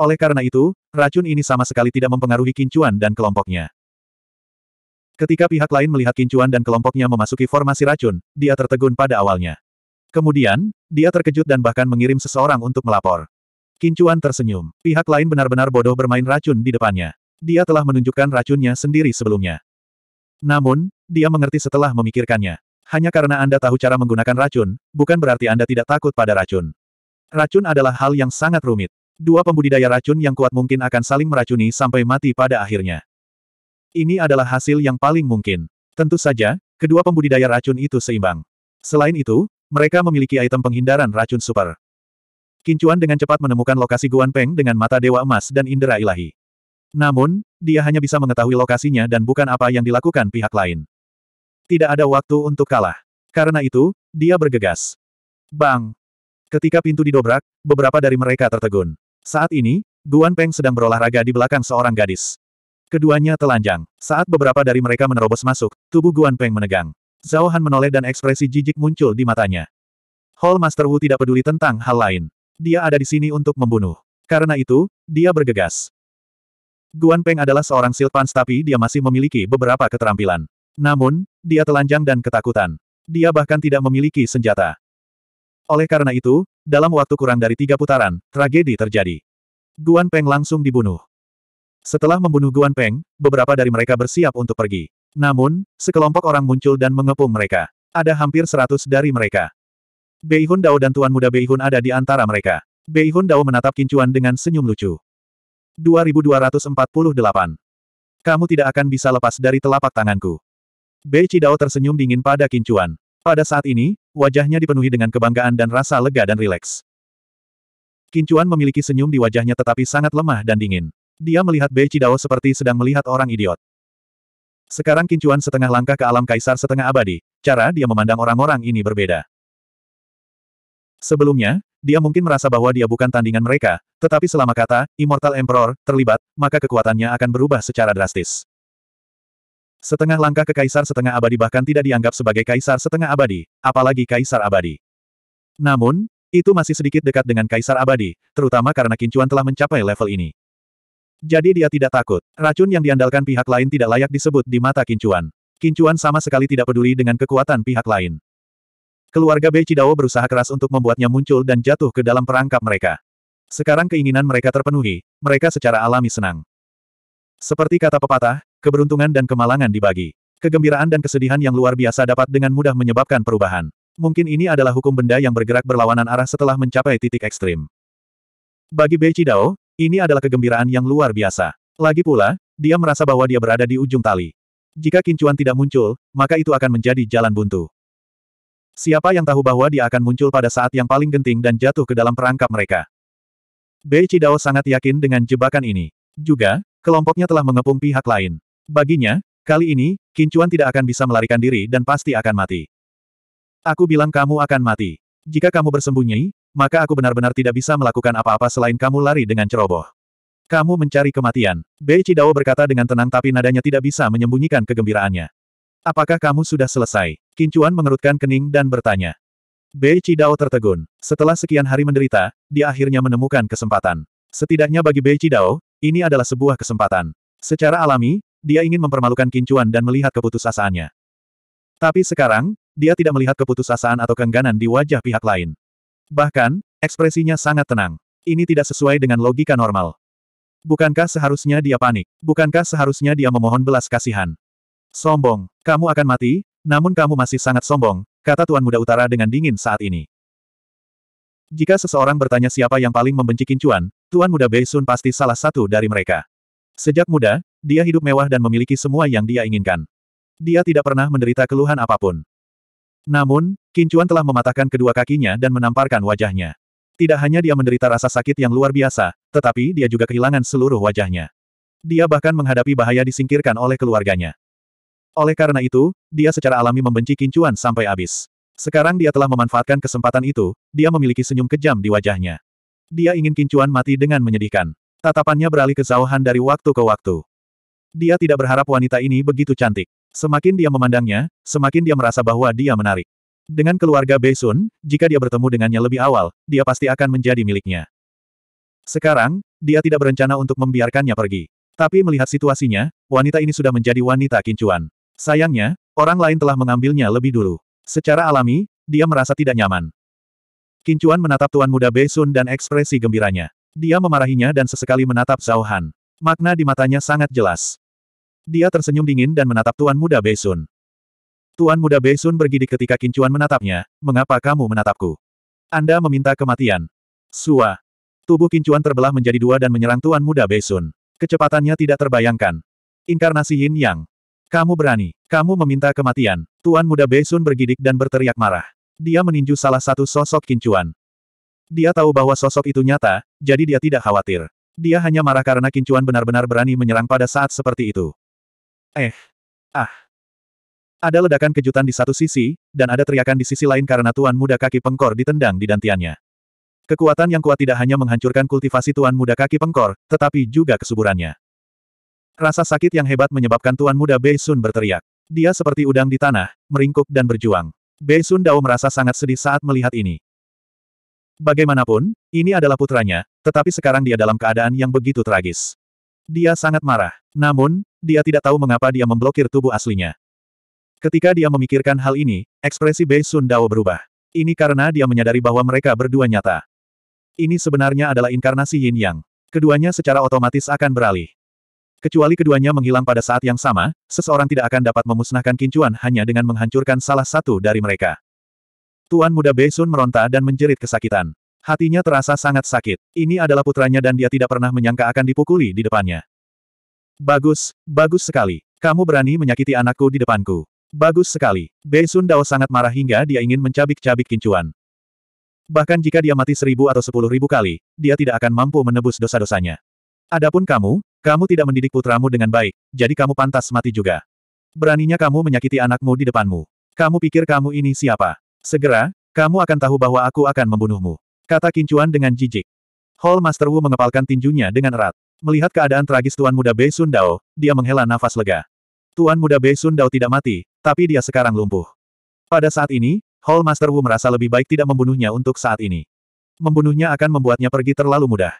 Oleh karena itu, racun ini sama sekali tidak mempengaruhi kincuan dan kelompoknya. Ketika pihak lain melihat kincuan dan kelompoknya memasuki formasi racun, dia tertegun pada awalnya. Kemudian, dia terkejut dan bahkan mengirim seseorang untuk melapor. Kincuan tersenyum. Pihak lain benar-benar bodoh bermain racun di depannya. Dia telah menunjukkan racunnya sendiri sebelumnya. Namun, dia mengerti setelah memikirkannya. Hanya karena Anda tahu cara menggunakan racun, bukan berarti Anda tidak takut pada racun. Racun adalah hal yang sangat rumit. Dua pembudidaya racun yang kuat mungkin akan saling meracuni sampai mati pada akhirnya. Ini adalah hasil yang paling mungkin. Tentu saja, kedua pembudidaya racun itu seimbang. Selain itu, mereka memiliki item penghindaran racun super. Kincuan dengan cepat menemukan lokasi Guan Peng dengan mata Dewa Emas dan Indera Ilahi. Namun, dia hanya bisa mengetahui lokasinya dan bukan apa yang dilakukan pihak lain. Tidak ada waktu untuk kalah. Karena itu, dia bergegas. Bang! Ketika pintu didobrak, beberapa dari mereka tertegun. Saat ini, Guan Peng sedang berolahraga di belakang seorang gadis. Keduanya telanjang. Saat beberapa dari mereka menerobos masuk, tubuh Guan Peng menegang. Zhao Han menoleh dan ekspresi jijik muncul di matanya. Hall Master Wu tidak peduli tentang hal lain. Dia ada di sini untuk membunuh. Karena itu, dia bergegas. Guan Peng adalah seorang silpans tapi dia masih memiliki beberapa keterampilan. Namun, dia telanjang dan ketakutan. Dia bahkan tidak memiliki senjata. Oleh karena itu, dalam waktu kurang dari tiga putaran, tragedi terjadi. Guan Peng langsung dibunuh. Setelah membunuh Guan Peng, beberapa dari mereka bersiap untuk pergi. Namun, sekelompok orang muncul dan mengepung mereka. Ada hampir seratus dari mereka. Bei Beihun Dao dan Tuan Muda Bei Beihun ada di antara mereka. Bei Beihun Dao menatap Kincuan dengan senyum lucu. 2248. Kamu tidak akan bisa lepas dari telapak tanganku. Bei Cidao tersenyum dingin pada Kincuan. Pada saat ini, wajahnya dipenuhi dengan kebanggaan dan rasa lega dan rileks. Kincuan memiliki senyum di wajahnya tetapi sangat lemah dan dingin. Dia melihat Bei Cidao seperti sedang melihat orang idiot. Sekarang Kincuan setengah langkah ke alam kaisar setengah abadi, cara dia memandang orang-orang ini berbeda. Sebelumnya, dia mungkin merasa bahwa dia bukan tandingan mereka, tetapi selama kata, Immortal Emperor, terlibat, maka kekuatannya akan berubah secara drastis. Setengah langkah ke kaisar setengah abadi bahkan tidak dianggap sebagai kaisar setengah abadi, apalagi kaisar abadi. Namun, itu masih sedikit dekat dengan kaisar abadi, terutama karena Kincuan telah mencapai level ini. Jadi dia tidak takut. Racun yang diandalkan pihak lain tidak layak disebut di mata Kincuan. Kincuan sama sekali tidak peduli dengan kekuatan pihak lain. Keluarga Bei Cidao berusaha keras untuk membuatnya muncul dan jatuh ke dalam perangkap mereka. Sekarang keinginan mereka terpenuhi, mereka secara alami senang. Seperti kata pepatah, keberuntungan dan kemalangan dibagi. Kegembiraan dan kesedihan yang luar biasa dapat dengan mudah menyebabkan perubahan. Mungkin ini adalah hukum benda yang bergerak berlawanan arah setelah mencapai titik ekstrim. Bagi Bei Chidao, ini adalah kegembiraan yang luar biasa. Lagi pula, dia merasa bahwa dia berada di ujung tali. Jika kincuan tidak muncul, maka itu akan menjadi jalan buntu. Siapa yang tahu bahwa dia akan muncul pada saat yang paling genting dan jatuh ke dalam perangkap mereka? Bei Chidao sangat yakin dengan jebakan ini. Juga, Kelompoknya telah mengepung pihak lain. Baginya, kali ini, Kincuan tidak akan bisa melarikan diri dan pasti akan mati. Aku bilang kamu akan mati. Jika kamu bersembunyi, maka aku benar-benar tidak bisa melakukan apa-apa selain kamu lari dengan ceroboh. Kamu mencari kematian. Bei Cidao berkata dengan tenang tapi nadanya tidak bisa menyembunyikan kegembiraannya. Apakah kamu sudah selesai? Kincuan mengerutkan kening dan bertanya. Bei Cidao tertegun. Setelah sekian hari menderita, dia akhirnya menemukan kesempatan. Setidaknya bagi Bei Cidao, ini adalah sebuah kesempatan. Secara alami, dia ingin mempermalukan Kincuan dan melihat keputusasaannya. Tapi sekarang, dia tidak melihat keputusasaan atau kengganan di wajah pihak lain. Bahkan, ekspresinya sangat tenang. Ini tidak sesuai dengan logika normal. Bukankah seharusnya dia panik? Bukankah seharusnya dia memohon belas kasihan? Sombong, kamu akan mati, namun kamu masih sangat sombong, kata Tuan Muda Utara dengan dingin saat ini. Jika seseorang bertanya siapa yang paling membenci Kincuan, Tuan Muda Beisun pasti salah satu dari mereka. Sejak muda, dia hidup mewah dan memiliki semua yang dia inginkan. Dia tidak pernah menderita keluhan apapun. Namun, Kincuan telah mematahkan kedua kakinya dan menamparkan wajahnya. Tidak hanya dia menderita rasa sakit yang luar biasa, tetapi dia juga kehilangan seluruh wajahnya. Dia bahkan menghadapi bahaya disingkirkan oleh keluarganya. Oleh karena itu, dia secara alami membenci Kincuan sampai habis. Sekarang dia telah memanfaatkan kesempatan itu, dia memiliki senyum kejam di wajahnya. Dia ingin kincuan mati dengan menyedihkan. Tatapannya beralih ke Zhao Han dari waktu ke waktu. Dia tidak berharap wanita ini begitu cantik. Semakin dia memandangnya, semakin dia merasa bahwa dia menarik. Dengan keluarga Sun, jika dia bertemu dengannya lebih awal, dia pasti akan menjadi miliknya. Sekarang, dia tidak berencana untuk membiarkannya pergi. Tapi melihat situasinya, wanita ini sudah menjadi wanita kincuan. Sayangnya, orang lain telah mengambilnya lebih dulu. Secara alami, dia merasa tidak nyaman. Kincuan menatap tuan muda Besun dan ekspresi gembiranya. Dia memarahinya dan sesekali menatap Zhao Han. Makna di matanya sangat jelas. Dia tersenyum dingin dan menatap tuan muda Besun. Tuan muda Besun bergidik ketika Kincuan menatapnya, mengapa kamu menatapku? Anda meminta kematian. Sua. Tubuh Kincuan terbelah menjadi dua dan menyerang tuan muda Besun. Kecepatannya tidak terbayangkan. Inkarnasi Yin Yang. Kamu berani. Kamu meminta kematian. Tuan muda Besun bergidik dan berteriak marah. Dia meninju salah satu sosok kincuan. Dia tahu bahwa sosok itu nyata, jadi dia tidak khawatir. Dia hanya marah karena kincuan benar-benar berani menyerang pada saat seperti itu. Eh. Ah. Ada ledakan kejutan di satu sisi, dan ada teriakan di sisi lain karena tuan muda kaki pengkor ditendang di dantiannya. Kekuatan yang kuat tidak hanya menghancurkan kultivasi tuan muda kaki pengkor, tetapi juga kesuburannya. Rasa sakit yang hebat menyebabkan tuan muda Bei Sun berteriak. Dia seperti udang di tanah, meringkuk dan berjuang. Bei Sun Dao merasa sangat sedih saat melihat ini. Bagaimanapun, ini adalah putranya, tetapi sekarang dia dalam keadaan yang begitu tragis. Dia sangat marah. Namun, dia tidak tahu mengapa dia memblokir tubuh aslinya. Ketika dia memikirkan hal ini, ekspresi Bei Sun Dao berubah. Ini karena dia menyadari bahwa mereka berdua nyata. Ini sebenarnya adalah inkarnasi Yin Yang. Keduanya secara otomatis akan beralih. Kecuali keduanya menghilang pada saat yang sama, seseorang tidak akan dapat memusnahkan kincuan hanya dengan menghancurkan salah satu dari mereka. Tuan muda Beisun meronta dan menjerit kesakitan. Hatinya terasa sangat sakit. Ini adalah putranya dan dia tidak pernah menyangka akan dipukuli di depannya. Bagus, bagus sekali. Kamu berani menyakiti anakku di depanku. Bagus sekali. Beisun Dao sangat marah hingga dia ingin mencabik-cabik kincuan. Bahkan jika dia mati seribu atau sepuluh ribu kali, dia tidak akan mampu menebus dosa-dosanya. Adapun kamu, kamu tidak mendidik putramu dengan baik, jadi kamu pantas mati juga. Beraninya kamu menyakiti anakmu di depanmu. Kamu pikir kamu ini siapa? Segera, kamu akan tahu bahwa aku akan membunuhmu. Kata Kincuan dengan jijik. Hall Master Wu mengepalkan tinjunya dengan erat. Melihat keadaan tragis Tuan Muda Bei Sun Dao, dia menghela nafas lega. Tuan Muda Bei Sun Dao tidak mati, tapi dia sekarang lumpuh. Pada saat ini, Hall Master Wu merasa lebih baik tidak membunuhnya untuk saat ini. Membunuhnya akan membuatnya pergi terlalu mudah.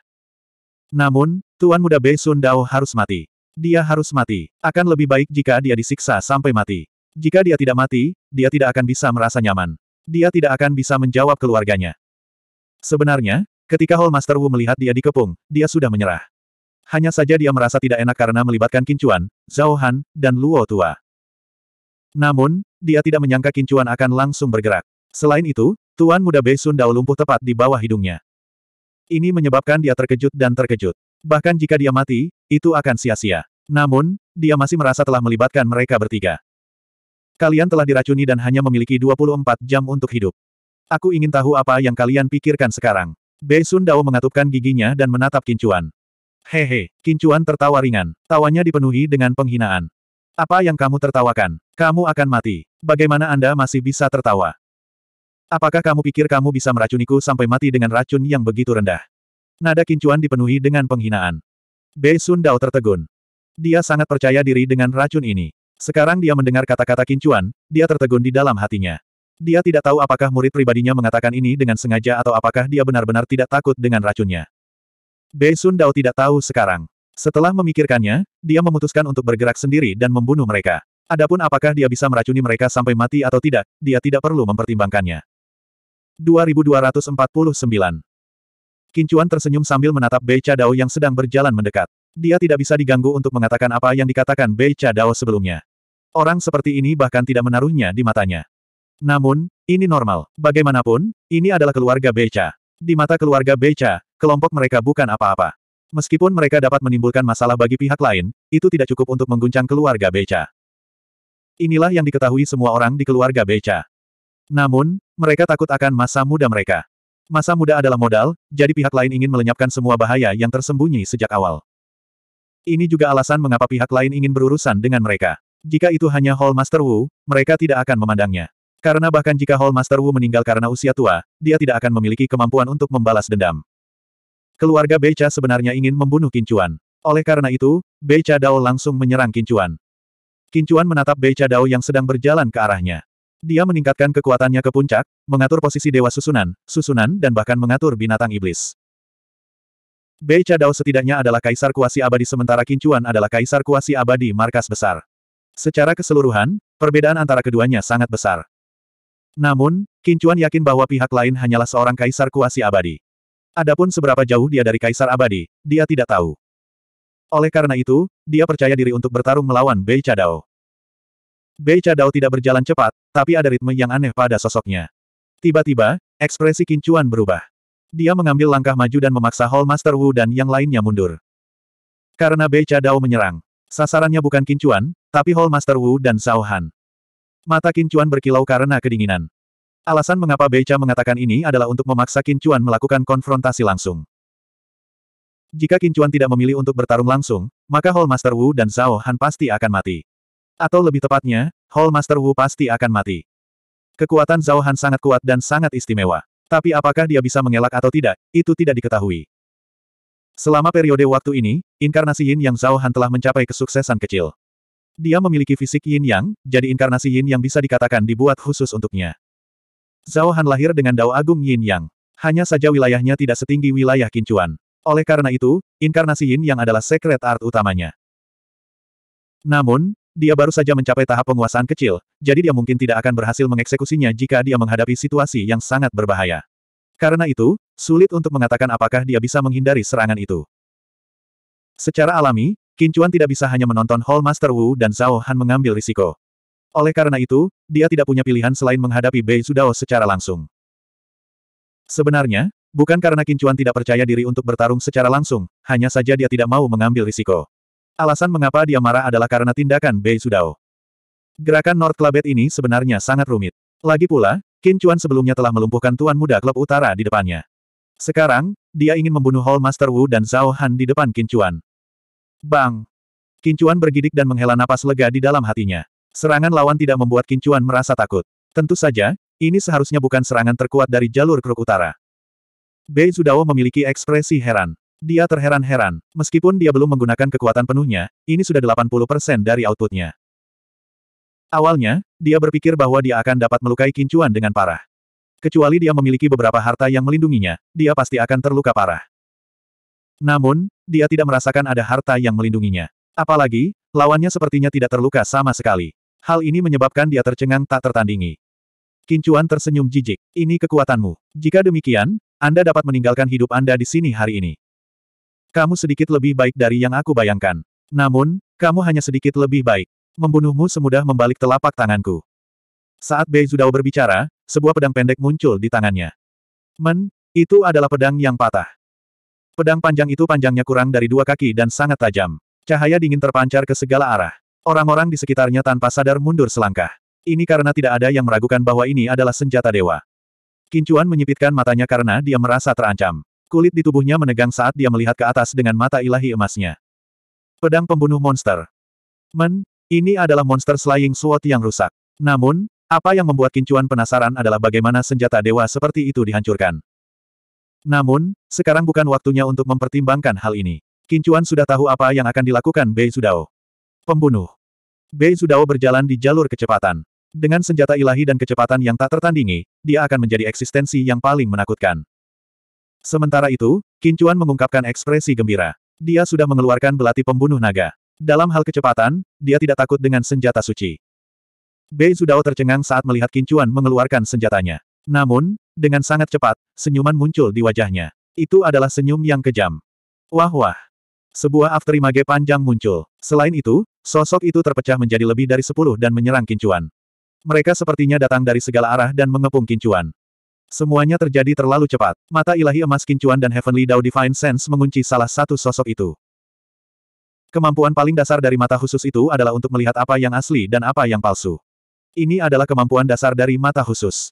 Namun, Tuan muda Bei Sun Dao harus mati. Dia harus mati. Akan lebih baik jika dia disiksa sampai mati. Jika dia tidak mati, dia tidak akan bisa merasa nyaman. Dia tidak akan bisa menjawab keluarganya. Sebenarnya, ketika Hall Master Wu melihat dia dikepung, dia sudah menyerah. Hanya saja dia merasa tidak enak karena melibatkan Kincuan, Zhao Han, dan Luo Tua. Namun, dia tidak menyangka Kincuan akan langsung bergerak. Selain itu, Tuan Muda Bei Sun Dao lumpuh tepat di bawah hidungnya. Ini menyebabkan dia terkejut dan terkejut. Bahkan jika dia mati, itu akan sia-sia. Namun, dia masih merasa telah melibatkan mereka bertiga. Kalian telah diracuni dan hanya memiliki 24 jam untuk hidup. Aku ingin tahu apa yang kalian pikirkan sekarang. Bei Sun Dao mengatupkan giginya dan menatap Kincuan. Hehe, Kincuan tertawa ringan. Tawanya dipenuhi dengan penghinaan. Apa yang kamu tertawakan? Kamu akan mati. Bagaimana Anda masih bisa tertawa? Apakah kamu pikir kamu bisa meracuniku sampai mati dengan racun yang begitu rendah? Nada kincuan dipenuhi dengan penghinaan. Bei Sun Dao tertegun. Dia sangat percaya diri dengan racun ini. Sekarang dia mendengar kata-kata kincuan, dia tertegun di dalam hatinya. Dia tidak tahu apakah murid pribadinya mengatakan ini dengan sengaja atau apakah dia benar-benar tidak takut dengan racunnya. Bei Sun Dao tidak tahu sekarang. Setelah memikirkannya, dia memutuskan untuk bergerak sendiri dan membunuh mereka. Adapun apakah dia bisa meracuni mereka sampai mati atau tidak, dia tidak perlu mempertimbangkannya. 2249 Kincuan tersenyum sambil menatap Bei Chadao yang sedang berjalan mendekat. Dia tidak bisa diganggu untuk mengatakan apa yang dikatakan Bei Chadao sebelumnya. Orang seperti ini bahkan tidak menaruhnya di matanya. Namun, ini normal. Bagaimanapun, ini adalah keluarga Beca. Di mata keluarga Beca, kelompok mereka bukan apa-apa. Meskipun mereka dapat menimbulkan masalah bagi pihak lain, itu tidak cukup untuk mengguncang keluarga Beca. Inilah yang diketahui semua orang di keluarga Beca. Namun, mereka takut akan masa muda mereka. Masa muda adalah modal, jadi pihak lain ingin melenyapkan semua bahaya yang tersembunyi sejak awal. Ini juga alasan mengapa pihak lain ingin berurusan dengan mereka. Jika itu hanya Hall Master Wu, mereka tidak akan memandangnya. Karena bahkan jika Hall Master Wu meninggal karena usia tua, dia tidak akan memiliki kemampuan untuk membalas dendam. Keluarga Beca sebenarnya ingin membunuh Kincuan. Oleh karena itu, Beca Dao langsung menyerang Kincuan. Kincuan menatap Beca Dao yang sedang berjalan ke arahnya. Dia meningkatkan kekuatannya ke puncak, mengatur posisi dewa susunan, susunan dan bahkan mengatur binatang iblis. Bei Chadao setidaknya adalah kaisar kuasi abadi sementara Kincuan adalah kaisar kuasi abadi markas besar. Secara keseluruhan, perbedaan antara keduanya sangat besar. Namun, Kincuan yakin bahwa pihak lain hanyalah seorang kaisar kuasi abadi. Adapun seberapa jauh dia dari kaisar abadi, dia tidak tahu. Oleh karena itu, dia percaya diri untuk bertarung melawan Bei Chadao. Bei Chadao tidak berjalan cepat, tapi ada ritme yang aneh pada sosoknya. Tiba-tiba, ekspresi Kincuan berubah. Dia mengambil langkah maju dan memaksa Hall Master Wu dan yang lainnya mundur. Karena Bei Chadao menyerang, sasarannya bukan Kincuan, tapi Hall Master Wu dan Zhao Han. Mata Kincuan berkilau karena kedinginan. Alasan mengapa Beca mengatakan ini adalah untuk memaksa Kincuan melakukan konfrontasi langsung. Jika Kincuan tidak memilih untuk bertarung langsung, maka Hall Master Wu dan Zhao Han pasti akan mati. Atau lebih tepatnya, Hall Master Wu pasti akan mati. Kekuatan Zhao Han sangat kuat dan sangat istimewa. Tapi apakah dia bisa mengelak atau tidak, itu tidak diketahui. Selama periode waktu ini, inkarnasi Yin Yang Zhao Han telah mencapai kesuksesan kecil. Dia memiliki fisik Yin Yang, jadi inkarnasi Yin Yang bisa dikatakan dibuat khusus untuknya. Zhao Han lahir dengan Dao Agung Yin Yang. Hanya saja wilayahnya tidak setinggi wilayah Kincuan. Oleh karena itu, inkarnasi Yin Yang adalah secret art utamanya. Namun, dia baru saja mencapai tahap penguasaan kecil, jadi dia mungkin tidak akan berhasil mengeksekusinya jika dia menghadapi situasi yang sangat berbahaya. Karena itu, sulit untuk mengatakan apakah dia bisa menghindari serangan itu. Secara alami, Kincuan tidak bisa hanya menonton Hall Master Wu dan Zhao Han mengambil risiko. Oleh karena itu, dia tidak punya pilihan selain menghadapi Bei Sudao secara langsung. Sebenarnya, bukan karena Kincuan tidak percaya diri untuk bertarung secara langsung, hanya saja dia tidak mau mengambil risiko. Alasan mengapa dia marah adalah karena tindakan Bei Sudao. Gerakan North Clubet ini sebenarnya sangat rumit. Lagi pula, Qin Chuan sebelumnya telah melumpuhkan Tuan Muda Klub Utara di depannya. Sekarang, dia ingin membunuh Hall Master Wu dan Zhao Han di depan Qin Chuan. Bang! Qin Chuan bergidik dan menghela napas lega di dalam hatinya. Serangan lawan tidak membuat Qin Chuan merasa takut. Tentu saja, ini seharusnya bukan serangan terkuat dari jalur Kruk Utara. Bei Zudao memiliki ekspresi heran. Dia terheran-heran, meskipun dia belum menggunakan kekuatan penuhnya, ini sudah 80% dari outputnya. Awalnya, dia berpikir bahwa dia akan dapat melukai kincuan dengan parah. Kecuali dia memiliki beberapa harta yang melindunginya, dia pasti akan terluka parah. Namun, dia tidak merasakan ada harta yang melindunginya. Apalagi, lawannya sepertinya tidak terluka sama sekali. Hal ini menyebabkan dia tercengang tak tertandingi. Kincuan tersenyum jijik. Ini kekuatanmu. Jika demikian, Anda dapat meninggalkan hidup Anda di sini hari ini. Kamu sedikit lebih baik dari yang aku bayangkan. Namun, kamu hanya sedikit lebih baik. Membunuhmu semudah membalik telapak tanganku. Saat Bei Zudao berbicara, sebuah pedang pendek muncul di tangannya. Men, itu adalah pedang yang patah. Pedang panjang itu panjangnya kurang dari dua kaki dan sangat tajam. Cahaya dingin terpancar ke segala arah. Orang-orang di sekitarnya tanpa sadar mundur selangkah. Ini karena tidak ada yang meragukan bahwa ini adalah senjata dewa. Kincuan menyipitkan matanya karena dia merasa terancam. Kulit di tubuhnya menegang saat dia melihat ke atas dengan mata ilahi emasnya. Pedang pembunuh monster. Men, ini adalah monster slaying suot yang rusak. Namun, apa yang membuat Kincuan penasaran adalah bagaimana senjata dewa seperti itu dihancurkan. Namun, sekarang bukan waktunya untuk mempertimbangkan hal ini. Kincuan sudah tahu apa yang akan dilakukan Bei Sudao. Pembunuh. Bei Sudao berjalan di jalur kecepatan. Dengan senjata ilahi dan kecepatan yang tak tertandingi, dia akan menjadi eksistensi yang paling menakutkan. Sementara itu, Kincuan mengungkapkan ekspresi gembira. Dia sudah mengeluarkan belati pembunuh naga. Dalam hal kecepatan, dia tidak takut dengan senjata suci. Bei Zudao tercengang saat melihat Kincuan mengeluarkan senjatanya. Namun, dengan sangat cepat, senyuman muncul di wajahnya. Itu adalah senyum yang kejam. Wah-wah. Sebuah afterimage panjang muncul. Selain itu, sosok itu terpecah menjadi lebih dari sepuluh dan menyerang Kincuan. Mereka sepertinya datang dari segala arah dan mengepung Kincuan. Semuanya terjadi terlalu cepat. Mata ilahi emas kincuan dan Heavenly Dao Divine Sense mengunci salah satu sosok itu. Kemampuan paling dasar dari mata khusus itu adalah untuk melihat apa yang asli dan apa yang palsu. Ini adalah kemampuan dasar dari mata khusus.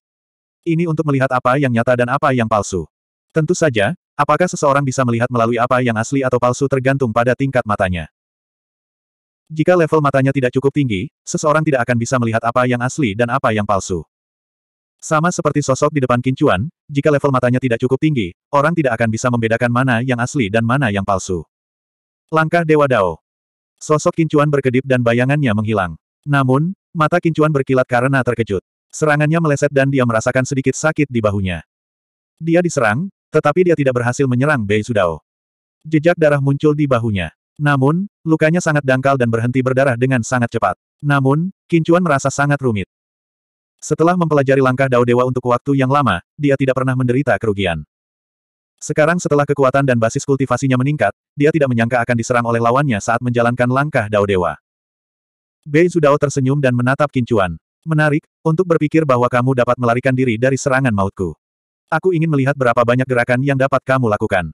Ini untuk melihat apa yang nyata dan apa yang palsu. Tentu saja, apakah seseorang bisa melihat melalui apa yang asli atau palsu tergantung pada tingkat matanya. Jika level matanya tidak cukup tinggi, seseorang tidak akan bisa melihat apa yang asli dan apa yang palsu. Sama seperti sosok di depan kincuan, jika level matanya tidak cukup tinggi, orang tidak akan bisa membedakan mana yang asli dan mana yang palsu. Langkah Dewa Dao. Sosok kincuan berkedip dan bayangannya menghilang. Namun, mata kincuan berkilat karena terkejut. Serangannya meleset dan dia merasakan sedikit sakit di bahunya. Dia diserang, tetapi dia tidak berhasil menyerang Bei Sudao. Jejak darah muncul di bahunya. Namun, lukanya sangat dangkal dan berhenti berdarah dengan sangat cepat. Namun, kincuan merasa sangat rumit. Setelah mempelajari langkah Dao Dewa untuk waktu yang lama, dia tidak pernah menderita kerugian. Sekarang setelah kekuatan dan basis kultivasinya meningkat, dia tidak menyangka akan diserang oleh lawannya saat menjalankan langkah Dao Dewa. Bei Zudao tersenyum dan menatap Kincuan. Menarik, untuk berpikir bahwa kamu dapat melarikan diri dari serangan mautku. Aku ingin melihat berapa banyak gerakan yang dapat kamu lakukan.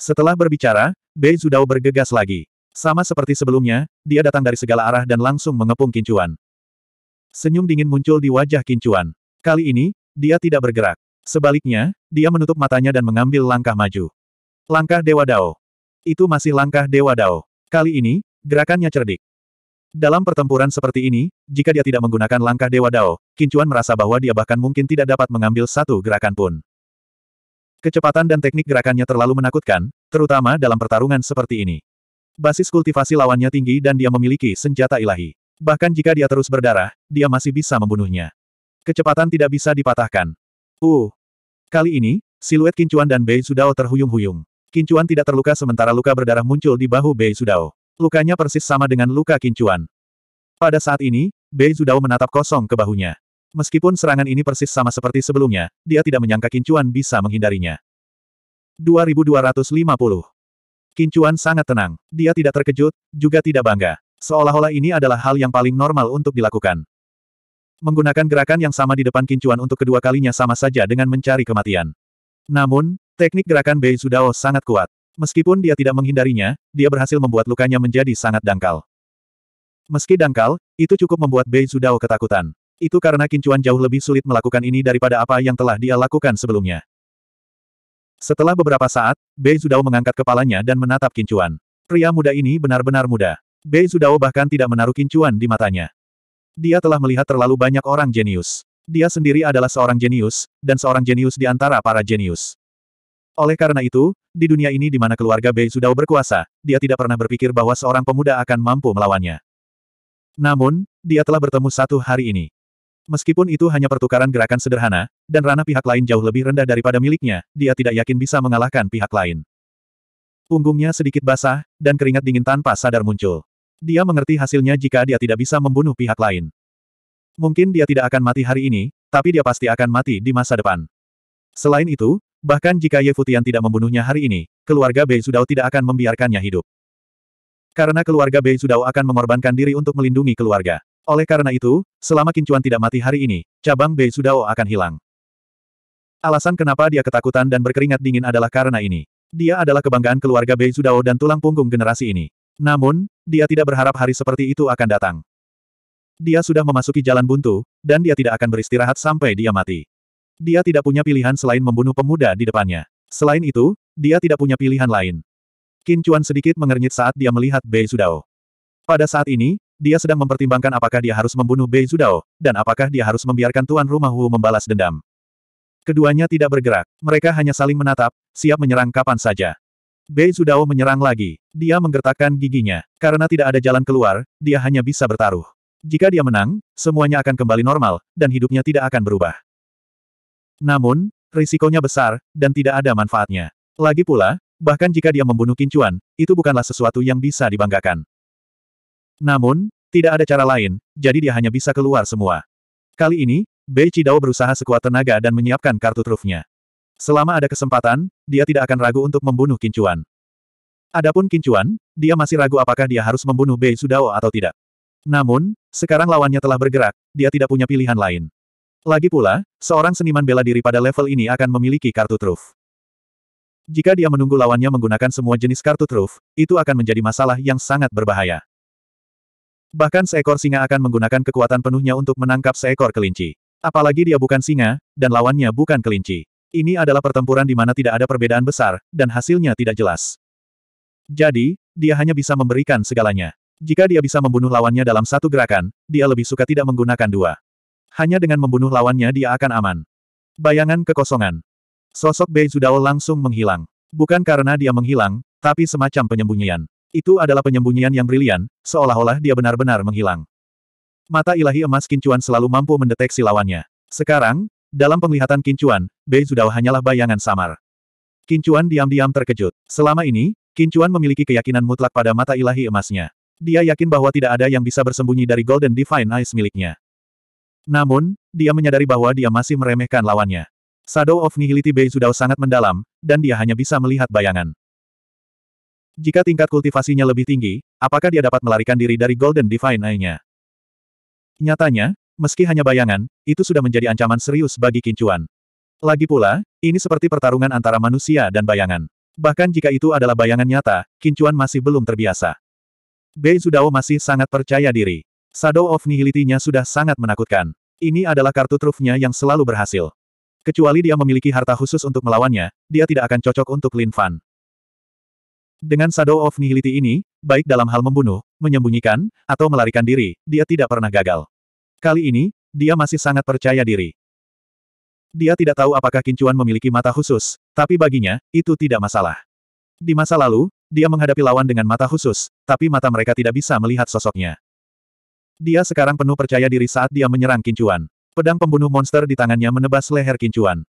Setelah berbicara, Bei Zudao bergegas lagi. Sama seperti sebelumnya, dia datang dari segala arah dan langsung mengepung Kincuan. Senyum dingin muncul di wajah Kincuan. Kali ini, dia tidak bergerak. Sebaliknya, dia menutup matanya dan mengambil langkah maju. Langkah Dewa Dao. Itu masih langkah Dewa Dao. Kali ini, gerakannya cerdik. Dalam pertempuran seperti ini, jika dia tidak menggunakan langkah Dewa Dao, Kincuan merasa bahwa dia bahkan mungkin tidak dapat mengambil satu gerakan pun. Kecepatan dan teknik gerakannya terlalu menakutkan, terutama dalam pertarungan seperti ini. Basis kultivasi lawannya tinggi dan dia memiliki senjata ilahi. Bahkan jika dia terus berdarah, dia masih bisa membunuhnya. Kecepatan tidak bisa dipatahkan. Uh! Kali ini, siluet Kincuan dan Bei Sudao terhuyung-huyung. Kincuan tidak terluka sementara luka berdarah muncul di bahu Bei Sudao. Lukanya persis sama dengan luka Kincuan. Pada saat ini, Bei Sudao menatap kosong ke bahunya. Meskipun serangan ini persis sama seperti sebelumnya, dia tidak menyangka Kincuan bisa menghindarinya. 2250. Kincuan sangat tenang. Dia tidak terkejut, juga tidak bangga. Seolah-olah ini adalah hal yang paling normal untuk dilakukan. Menggunakan gerakan yang sama di depan kincuan untuk kedua kalinya sama saja dengan mencari kematian. Namun, teknik gerakan Bei Zudao sangat kuat. Meskipun dia tidak menghindarinya, dia berhasil membuat lukanya menjadi sangat dangkal. Meski dangkal, itu cukup membuat Bei Zudao ketakutan. Itu karena Kincuan jauh lebih sulit melakukan ini daripada apa yang telah dia lakukan sebelumnya. Setelah beberapa saat, Bei Zudao mengangkat kepalanya dan menatap Kincuan. Pria muda ini benar-benar muda. Bei Zudao bahkan tidak menaruh kincuan di matanya. Dia telah melihat terlalu banyak orang jenius. Dia sendiri adalah seorang jenius, dan seorang jenius di antara para jenius. Oleh karena itu, di dunia ini di mana keluarga Bei Zudao berkuasa, dia tidak pernah berpikir bahwa seorang pemuda akan mampu melawannya. Namun, dia telah bertemu satu hari ini. Meskipun itu hanya pertukaran gerakan sederhana, dan ranah pihak lain jauh lebih rendah daripada miliknya, dia tidak yakin bisa mengalahkan pihak lain. Punggungnya sedikit basah, dan keringat dingin tanpa sadar muncul. Dia mengerti hasilnya jika dia tidak bisa membunuh pihak lain. Mungkin dia tidak akan mati hari ini, tapi dia pasti akan mati di masa depan. Selain itu, bahkan jika Ye Futian tidak membunuhnya hari ini, keluarga Bei Sudao tidak akan membiarkannya hidup. Karena keluarga Bei Sudao akan mengorbankan diri untuk melindungi keluarga. Oleh karena itu, selama Kincuan tidak mati hari ini, cabang Bei Sudao akan hilang. Alasan kenapa dia ketakutan dan berkeringat dingin adalah karena ini. Dia adalah kebanggaan keluarga Bei Zudao dan tulang punggung generasi ini. Namun, dia tidak berharap hari seperti itu akan datang. Dia sudah memasuki jalan buntu, dan dia tidak akan beristirahat sampai dia mati. Dia tidak punya pilihan selain membunuh pemuda di depannya. Selain itu, dia tidak punya pilihan lain. Qin Chuan sedikit mengernyit saat dia melihat Bei Zudao. Pada saat ini, dia sedang mempertimbangkan apakah dia harus membunuh Bei Zudao, dan apakah dia harus membiarkan Tuan Rumah Wu membalas dendam. Keduanya tidak bergerak, mereka hanya saling menatap, siap menyerang kapan saja. Bei Zudao menyerang lagi. Dia menggertakkan giginya. Karena tidak ada jalan keluar, dia hanya bisa bertaruh. Jika dia menang, semuanya akan kembali normal, dan hidupnya tidak akan berubah. Namun, risikonya besar, dan tidak ada manfaatnya. Lagi pula, bahkan jika dia membunuh Kincuan, itu bukanlah sesuatu yang bisa dibanggakan. Namun, tidak ada cara lain, jadi dia hanya bisa keluar semua. Kali ini, Bei Chidao berusaha sekuat tenaga dan menyiapkan kartu trufnya. Selama ada kesempatan, dia tidak akan ragu untuk membunuh Kincuan. Adapun Kincuan, dia masih ragu apakah dia harus membunuh Bei Sudao atau tidak. Namun, sekarang lawannya telah bergerak, dia tidak punya pilihan lain. Lagi pula, seorang seniman bela diri pada level ini akan memiliki kartu truf. Jika dia menunggu lawannya menggunakan semua jenis kartu truf, itu akan menjadi masalah yang sangat berbahaya. Bahkan seekor singa akan menggunakan kekuatan penuhnya untuk menangkap seekor kelinci. Apalagi dia bukan singa, dan lawannya bukan kelinci. Ini adalah pertempuran di mana tidak ada perbedaan besar, dan hasilnya tidak jelas. Jadi, dia hanya bisa memberikan segalanya. Jika dia bisa membunuh lawannya dalam satu gerakan, dia lebih suka tidak menggunakan dua. Hanya dengan membunuh lawannya dia akan aman. Bayangan kekosongan. Sosok Bei Zudao langsung menghilang. Bukan karena dia menghilang, tapi semacam penyembunyian. Itu adalah penyembunyian yang brilian, seolah-olah dia benar-benar menghilang. Mata ilahi emas kincuan selalu mampu mendeteksi lawannya. Sekarang, dalam penglihatan Kincuan, Bei Zudao hanyalah bayangan samar. Kincuan diam-diam terkejut. Selama ini, Kincuan memiliki keyakinan mutlak pada mata ilahi emasnya. Dia yakin bahwa tidak ada yang bisa bersembunyi dari Golden Divine Eyes miliknya. Namun, dia menyadari bahwa dia masih meremehkan lawannya. Shadow of Nihility Bei Zudao sangat mendalam, dan dia hanya bisa melihat bayangan. Jika tingkat kultivasinya lebih tinggi, apakah dia dapat melarikan diri dari Golden Divine Eye-nya? Nyatanya, Meski hanya bayangan, itu sudah menjadi ancaman serius bagi Kincuan. Lagi pula, ini seperti pertarungan antara manusia dan bayangan. Bahkan jika itu adalah bayangan nyata, Kincuan masih belum terbiasa. Bei Zudao masih sangat percaya diri. Shadow of Nihility-nya sudah sangat menakutkan. Ini adalah kartu trufnya yang selalu berhasil. Kecuali dia memiliki harta khusus untuk melawannya, dia tidak akan cocok untuk Lin Fan. Dengan Shadow of Nihility ini, baik dalam hal membunuh, menyembunyikan, atau melarikan diri, dia tidak pernah gagal. Kali ini, dia masih sangat percaya diri. Dia tidak tahu apakah Kincuan memiliki mata khusus, tapi baginya, itu tidak masalah. Di masa lalu, dia menghadapi lawan dengan mata khusus, tapi mata mereka tidak bisa melihat sosoknya. Dia sekarang penuh percaya diri saat dia menyerang Kincuan. Pedang pembunuh monster di tangannya menebas leher Kincuan.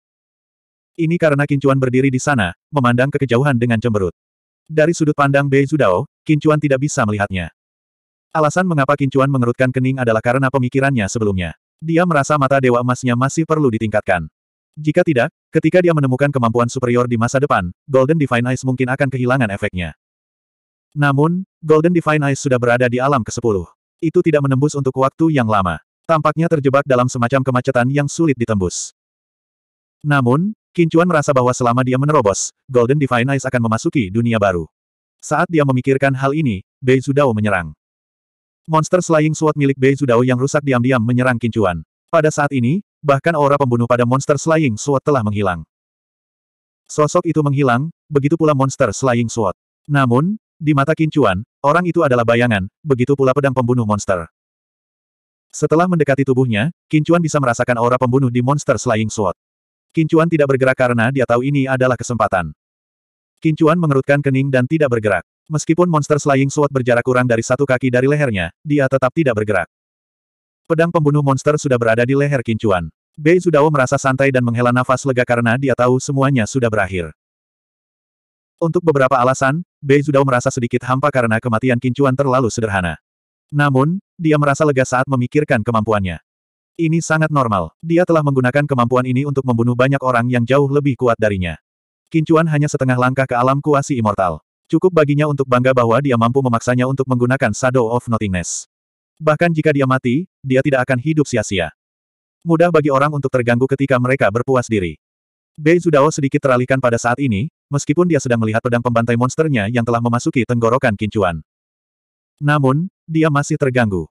Ini karena Kincuan berdiri di sana, memandang kekejauhan dengan cemberut. Dari sudut pandang Bei Zudao, Kincuan tidak bisa melihatnya. Alasan mengapa Kincuan mengerutkan kening adalah karena pemikirannya sebelumnya. Dia merasa mata dewa emasnya masih perlu ditingkatkan. Jika tidak, ketika dia menemukan kemampuan superior di masa depan, Golden Divine Eyes mungkin akan kehilangan efeknya. Namun, Golden Divine Eyes sudah berada di alam ke-10. Itu tidak menembus untuk waktu yang lama. Tampaknya terjebak dalam semacam kemacetan yang sulit ditembus. Namun, Kincuan merasa bahwa selama dia menerobos, Golden Divine Eyes akan memasuki dunia baru. Saat dia memikirkan hal ini, Bei Zudao menyerang. Monster Slaying Sword milik Bei Zudao yang rusak diam-diam menyerang Kincuan. Pada saat ini, bahkan aura pembunuh pada Monster Slaying Sword telah menghilang. Sosok itu menghilang, begitu pula Monster Slaying Sword. Namun, di mata Kincuan, orang itu adalah bayangan, begitu pula pedang pembunuh monster. Setelah mendekati tubuhnya, Kincuan bisa merasakan aura pembunuh di Monster Slaying Sword. Kincuan tidak bergerak karena dia tahu ini adalah kesempatan. Kincuan mengerutkan kening dan tidak bergerak. Meskipun monster Slaying Sword berjarak kurang dari satu kaki dari lehernya, dia tetap tidak bergerak. Pedang pembunuh monster sudah berada di leher Kincuan. Bei Zudao merasa santai dan menghela nafas lega karena dia tahu semuanya sudah berakhir. Untuk beberapa alasan, Bei Zudao merasa sedikit hampa karena kematian Kincuan terlalu sederhana. Namun, dia merasa lega saat memikirkan kemampuannya. Ini sangat normal. Dia telah menggunakan kemampuan ini untuk membunuh banyak orang yang jauh lebih kuat darinya. Kincuan hanya setengah langkah ke alam kuasi immortal. Cukup baginya untuk bangga bahwa dia mampu memaksanya untuk menggunakan Shadow of Nothingness. Bahkan jika dia mati, dia tidak akan hidup sia-sia. Mudah bagi orang untuk terganggu ketika mereka berpuas diri. Bei Zudao sedikit teralihkan pada saat ini, meskipun dia sedang melihat pedang pembantai monsternya yang telah memasuki tenggorokan kincuan. Namun, dia masih terganggu.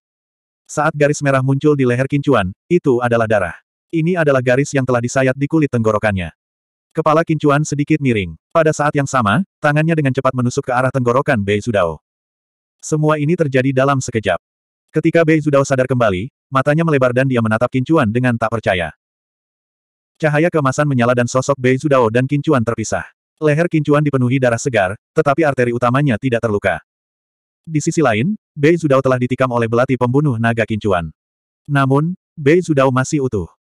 Saat garis merah muncul di leher kincuan, itu adalah darah. Ini adalah garis yang telah disayat di kulit tenggorokannya. Kepala Kincuan sedikit miring. Pada saat yang sama, tangannya dengan cepat menusuk ke arah tenggorokan Bei Zudao. Semua ini terjadi dalam sekejap. Ketika Bei Zudao sadar kembali, matanya melebar dan dia menatap Kincuan dengan tak percaya. Cahaya kemasan menyala dan sosok Bei Zudao dan Kincuan terpisah. Leher Kincuan dipenuhi darah segar, tetapi arteri utamanya tidak terluka. Di sisi lain, Bei Zudao telah ditikam oleh belati pembunuh naga Kincuan. Namun, Bei Zudao masih utuh.